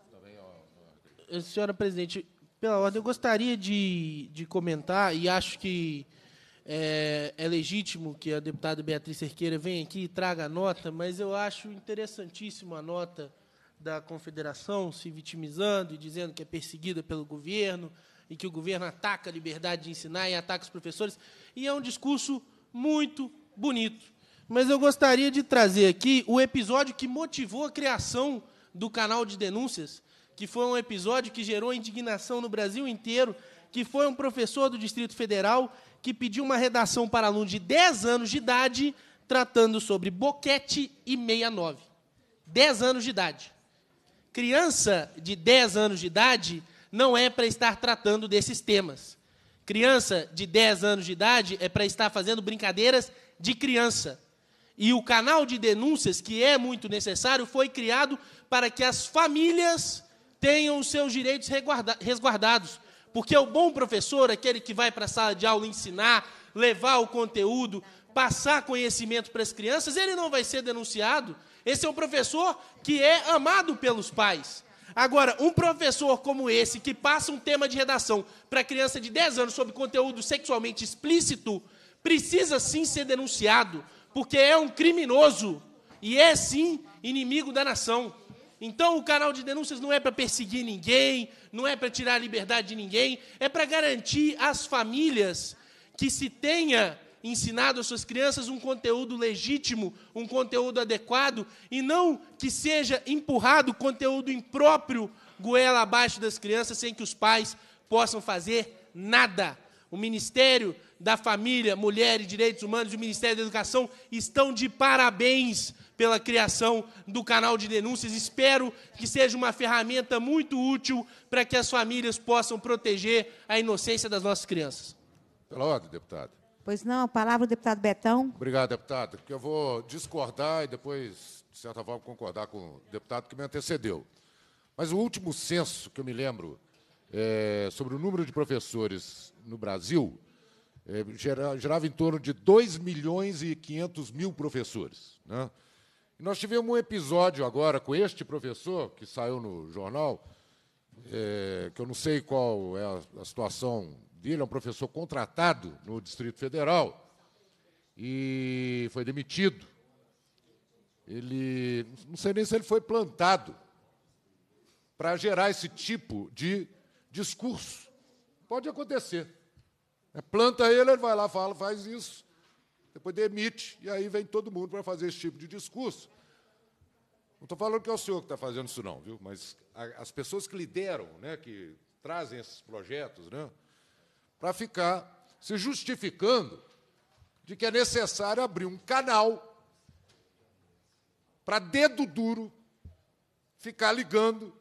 senhora presidente, pela ordem, eu gostaria de, de comentar, e acho que é, é, legítimo que a deputada Beatriz Cerqueira venha aqui e traga a nota, mas eu acho interessantíssimo a nota da Confederação se vitimizando e dizendo que é perseguida pelo governo e que o governo ataca a liberdade de ensinar e ataca os professores. E é um discurso muito bonito. Mas eu gostaria de trazer aqui o episódio que motivou a criação do canal de denúncias, que foi um episódio que gerou indignação no Brasil inteiro que foi um professor do Distrito Federal que pediu uma redação para aluno de 10 anos de idade tratando sobre boquete e 69. 10 anos de idade. Criança de 10 anos de idade não é para estar tratando desses temas. Criança de 10 anos de idade é para estar fazendo brincadeiras de criança. E o canal de denúncias, que é muito necessário, foi criado para que as famílias tenham os seus direitos resguardados. Porque o bom professor, é aquele que vai para a sala de aula ensinar, levar o conteúdo, passar conhecimento para as crianças, ele não vai ser denunciado. Esse é um professor que é amado pelos pais. Agora, um professor como esse, que passa um tema de redação para criança de 10 anos sobre conteúdo sexualmente explícito, precisa sim ser denunciado, porque é um criminoso e é sim inimigo da nação. Então, o canal de denúncias não é para perseguir ninguém, não é para tirar a liberdade de ninguém, é para garantir às famílias que se tenha ensinado às suas crianças um conteúdo legítimo, um conteúdo adequado, e não que seja empurrado conteúdo impróprio goela abaixo das crianças sem que os pais possam fazer nada. O Ministério da Família, Mulher e Direitos Humanos e o Ministério da Educação estão de parabéns pela criação do canal de denúncias. Espero que seja uma ferramenta muito útil para que as famílias possam proteger
a inocência das nossas crianças. Pela ordem, deputado.
Pois não, a palavra do deputado Betão.
Obrigado, deputado, porque eu vou discordar e depois, de certa forma, concordar com o deputado que me antecedeu. Mas o último censo que eu me lembro é, sobre o número de professores no Brasil é, gerava em torno de 2 milhões e 500 mil professores. Né? E nós tivemos um episódio agora com este professor, que saiu no jornal, é, que eu não sei qual é a, a situação dele, é um professor contratado no Distrito Federal e foi demitido. Ele, não sei nem se ele foi plantado para gerar esse tipo de discurso. Pode acontecer. É, planta ele, ele vai lá, fala, faz isso, depois demite, e aí vem todo mundo para fazer esse tipo de discurso. Não estou falando que é o senhor que está fazendo isso, não, viu? Mas as pessoas que lideram, né, que trazem esses projetos, né, para ficar se justificando de que é necessário abrir um canal para dedo duro ficar ligando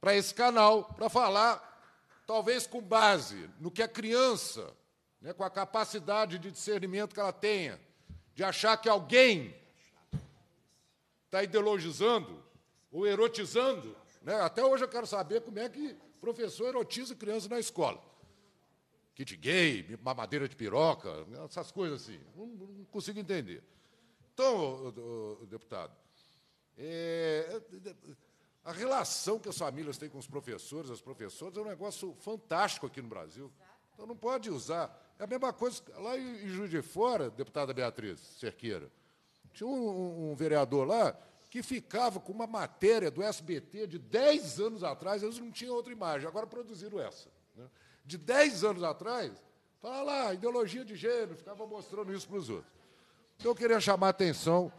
para esse canal para falar, talvez com base no que a criança, né, com a capacidade de discernimento que ela tenha, de achar que alguém está ideologizando ou erotizando. Né? Até hoje eu quero saber como é que professor erotiza criança na escola. Kit gay, mamadeira de piroca, essas coisas assim. Não, não consigo entender. Então, deputado, é, a relação que as famílias têm com os professores, as professoras, é um negócio fantástico aqui no Brasil. Então não pode usar. É a mesma coisa lá em Juiz de Fora, deputada Beatriz Cerqueira. Tinha um, um vereador lá que ficava com uma matéria do SBT de 10 anos atrás, eles não tinham outra imagem, agora produziram essa. Né? De 10 anos atrás, estava tá lá, ideologia de gênero, ficava mostrando isso para os outros. Então eu queria chamar a atenção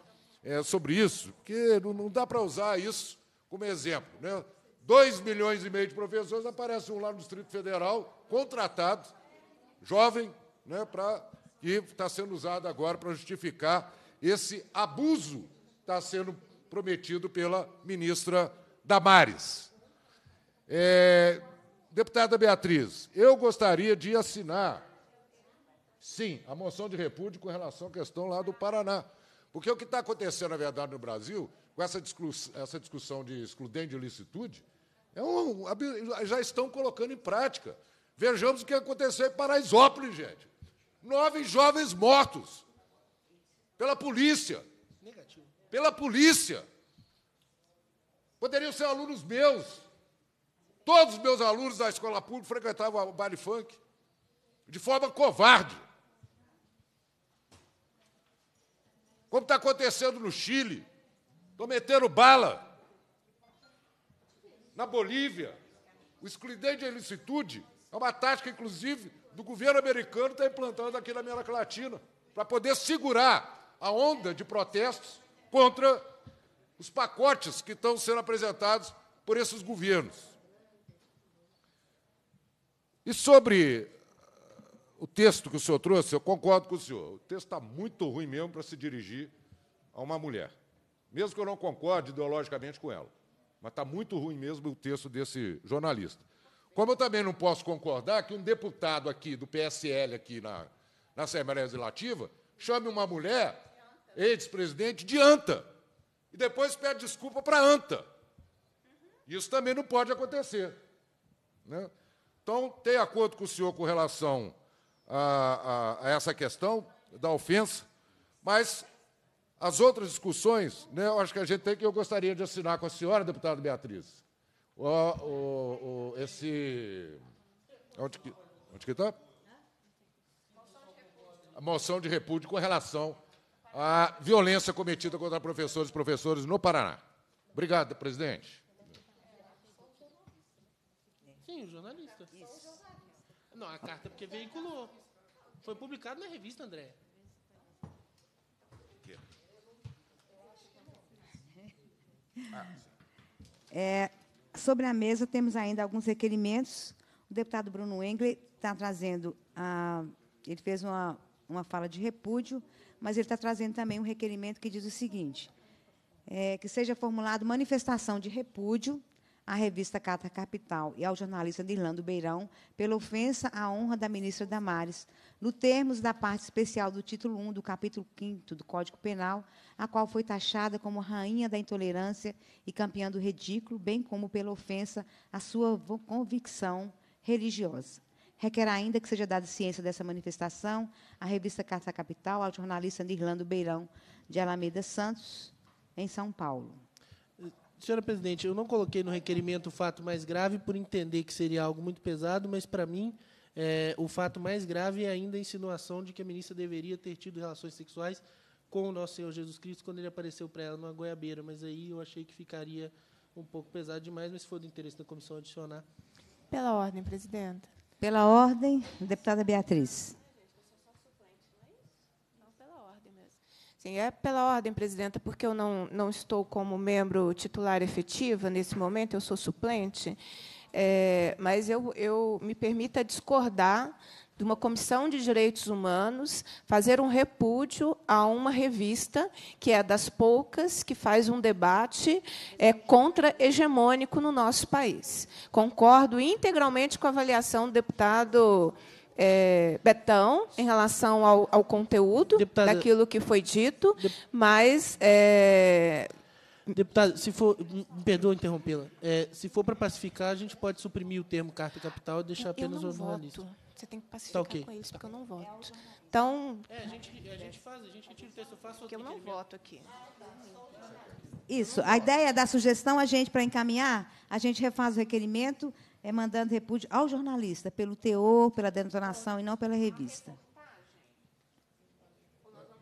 é, sobre isso, porque não, não dá para usar isso como exemplo, né? 2 milhões e meio de professores, aparece um lá no Distrito Federal, contratado, jovem, né, pra, que está sendo usado agora para justificar esse abuso que está sendo prometido pela ministra Damares. É, deputada Beatriz, eu gostaria de assinar, sim, a moção de repúdio com relação à questão lá do Paraná. Porque o que está acontecendo, na verdade, no Brasil, com essa discussão, essa discussão de excludente de ilicitude, é um, já estão colocando em prática. Vejamos o que aconteceu em Paraisópolis, gente. Nove jovens mortos pela polícia. Negativo. Pela polícia. Poderiam ser alunos meus. Todos os meus alunos da escola pública frequentavam o baile funk de forma covarde. como está acontecendo no Chile. Estão metendo bala. Na Bolívia, o excludente de licitude é uma tática, inclusive, do governo americano está implantando aqui na América Latina, para poder segurar a onda de protestos contra os pacotes que estão sendo apresentados por esses governos. E sobre o texto que o senhor trouxe, eu concordo com o senhor. O texto está muito ruim mesmo para se dirigir a uma mulher. Mesmo que eu não concorde ideologicamente com ela. Mas está muito ruim mesmo o texto desse jornalista. Como eu também não posso concordar que um deputado aqui, do PSL, aqui na, na Assembleia Legislativa, chame uma mulher, ex-presidente, de anta. E depois pede desculpa para anta. Isso também não pode acontecer. Né? Então, tem acordo com o senhor com relação a, a, a essa questão da ofensa, mas as outras discussões, né, eu acho que a gente tem que eu gostaria de assinar com a senhora, deputada Beatriz, o, o, o, esse. Onde que onde que está? A moção de repúdio com relação à violência cometida contra professores e professores no Paraná. Obrigado, presidente.
Sim, jornalista. Isso. Não, a carta porque veiculou. Foi publicado na revista, André.
É, sobre a mesa temos ainda alguns requerimentos. O deputado Bruno Engler está trazendo. A, ah, ele fez uma, uma fala de repúdio, mas ele está trazendo também um requerimento que diz o seguinte: é, que seja formulado manifestação de repúdio à revista Carta Capital e ao jornalista Nilando Beirão pela ofensa à honra da ministra Damares, no termos da parte especial do título 1 do capítulo 5 do Código Penal, a qual foi taxada como rainha da intolerância e campeã do ridículo, bem como pela ofensa à sua convicção religiosa. Requer ainda que seja dada ciência dessa manifestação à revista Carta Capital, ao jornalista Nirlando Beirão de Alameda Santos, em São Paulo.
Senhora presidente, eu não coloquei no requerimento o fato mais grave por entender que seria algo muito pesado, mas para mim é, o fato mais grave é ainda a insinuação de que a ministra deveria ter tido relações sexuais com o nosso Senhor Jesus Cristo quando ele apareceu para ela numa goiabeira, mas aí eu achei que ficaria um pouco pesado demais, mas se for do interesse da comissão adicionar.
Pela ordem, presidenta.
Pela ordem, deputada Beatriz.
Sim, é pela ordem, presidenta, porque eu não, não estou como membro titular efetiva nesse momento, eu sou suplente, é, mas eu, eu me permita discordar de uma comissão de direitos humanos fazer um repúdio a uma revista que é das poucas que faz um debate é, contra-hegemônico no nosso país. Concordo integralmente com a avaliação do deputado é, Betão em relação ao, ao conteúdo Deputada, daquilo que foi dito, mas. É... Deputada, se
for. Me perdoa interrompê-la. É, se for para pacificar, a gente pode suprimir o termo carta capital e deixar apenas o jornalista. Voto. Você tem que tá pacificar tá, okay. com eles,
tá porque é, eu não voto. Então. É, a gente, a gente faz, a gente tira o texto, eu faço Porque eu não voto aqui. Isso. A ideia
da sugestão, a gente, para encaminhar, a gente refaz o requerimento, é mandando repúdio ao jornalista, pelo teor, pela denotação e não pela revista.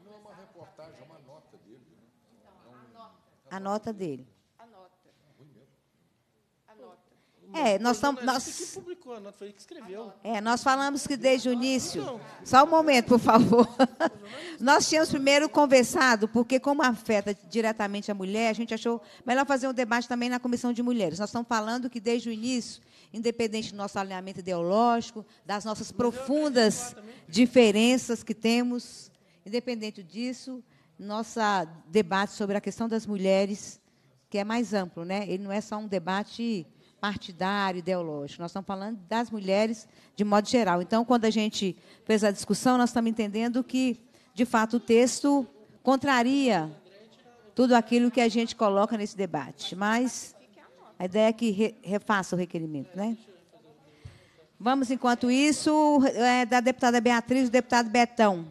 Não é uma reportagem, é uma nota dele. Né? Não, a nota dele.
É, nós estamos. É nós... Que publicou não nota,
foi que escreveu. É,
nós falamos que desde o início. Não. Só um momento, por favor. nós tínhamos primeiro conversado, porque como afeta diretamente a mulher, a gente achou melhor fazer um debate também na comissão de mulheres. Nós estamos falando que desde o início, independente do nosso alinhamento ideológico, das nossas profundas diferenças que temos, independente disso, nosso debate sobre a questão das mulheres, que é mais amplo, né? Ele não é só um debate partidário, ideológico. Nós estamos falando das mulheres de modo geral. Então, quando a gente fez a discussão, nós estamos entendendo que, de fato, o texto contraria tudo aquilo que a gente coloca nesse debate. Mas a ideia é que refaça o requerimento, né? Vamos, enquanto isso, é da deputada Beatriz e do deputado Betão.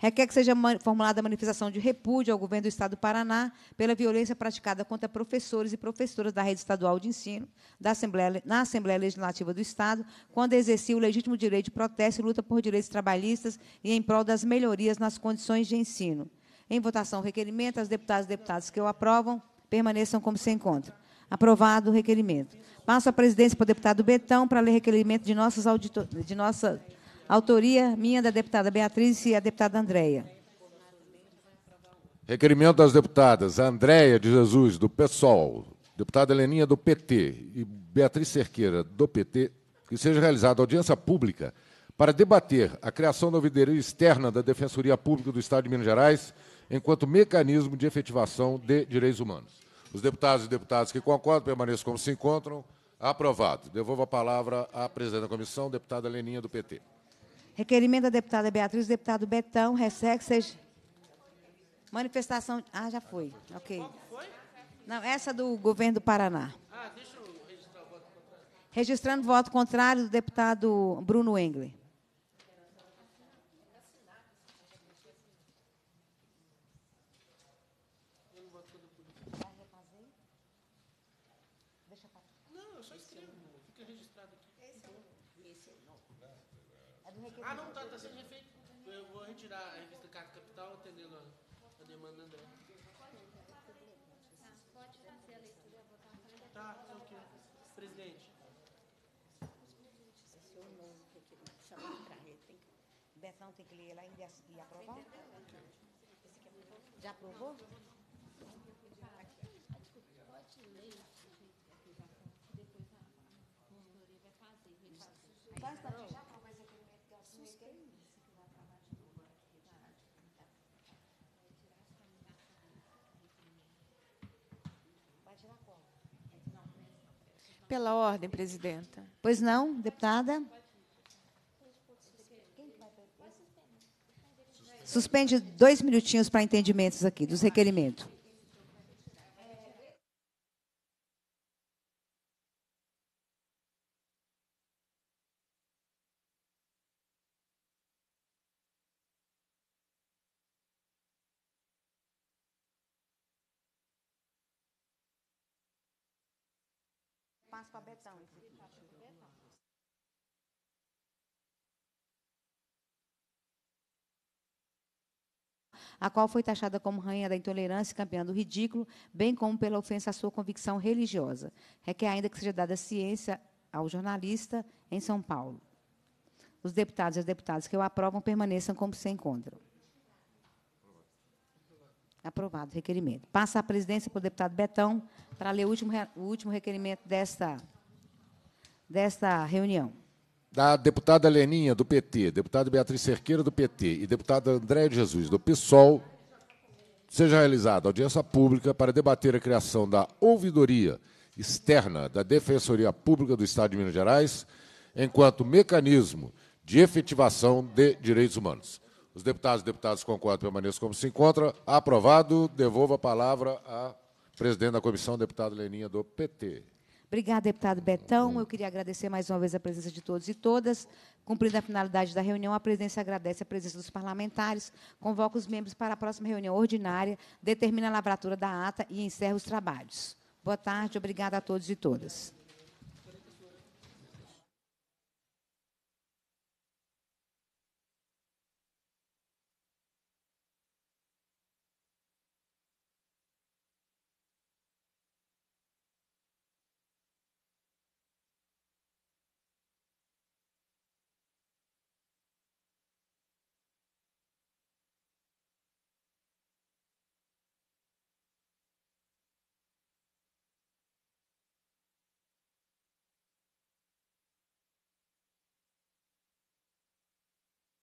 Requer que seja formulada a manifestação de repúdio ao governo do Estado do Paraná pela violência praticada contra professores e professoras da rede estadual de ensino da Assembleia, na Assembleia Legislativa do Estado, quando exercia o legítimo direito de protesto e luta por direitos trabalhistas e em prol das melhorias nas condições de ensino. Em votação, o requerimento, as deputadas e deputados que o aprovam permaneçam como se encontram. Aprovado o requerimento. Passo a presidência para o deputado Betão para ler requerimento de, nossas auditor... de nossa Autoria minha da deputada Beatriz e a deputada Andréia.
Requerimento das deputadas Andréia de Jesus, do PSOL, deputada Heleninha, do PT, e Beatriz Cerqueira, do PT, que seja realizada audiência pública para debater a criação da ouvidoria externa da Defensoria Pública do Estado de Minas Gerais enquanto mecanismo de efetivação de direitos humanos. Os deputados e deputadas que concordam permaneçam como se encontram. Aprovado. Devolvo a palavra à presidente da comissão, deputada Leninha, do PT.
Requerimento da deputada Beatriz, deputado Betão, Ressex, seja. Manifestação. Ah, já foi. Ok. Qual foi? Não, essa do governo do Paraná.
Ah, deixa eu registrar
o voto contrário. Registrando voto contrário do deputado Bruno Engler. sessão, tem que ler lá ainda e aprovar? Já
aprovou? Já aprovou Vai Pela ordem, presidenta. Pois não, deputada?
Pode Suspende dois minutinhos para entendimentos aqui, dos requerimentos. Passo para Betão. a qual foi taxada como rainha da intolerância e campeã do ridículo, bem como pela ofensa à sua convicção religiosa. Requer ainda que seja dada ciência ao jornalista em São Paulo. Os deputados e as deputadas que o aprovam permaneçam como se encontram. Aprovado o requerimento. Passa a presidência para o deputado Betão para ler o último, o último requerimento desta, desta reunião
da deputada Leninha, do PT, deputada Beatriz Cerqueira, do PT, e deputada André Jesus, do PSOL, seja realizada audiência pública para debater a criação da ouvidoria externa da Defensoria Pública do Estado de Minas Gerais, enquanto mecanismo de efetivação de direitos humanos. Os deputados e deputadas concordam permaneçam como se encontra. Aprovado. Devolvo a palavra à presidente da comissão, deputada Leninha, do PT.
Obrigada, deputado Betão. Eu queria agradecer mais uma vez a presença de todos e todas. Cumprindo a finalidade da reunião, a presidência agradece a presença dos parlamentares, convoca os membros para a próxima reunião ordinária, determina a lavratura da ata e encerra os trabalhos. Boa tarde, obrigada a todos e todas.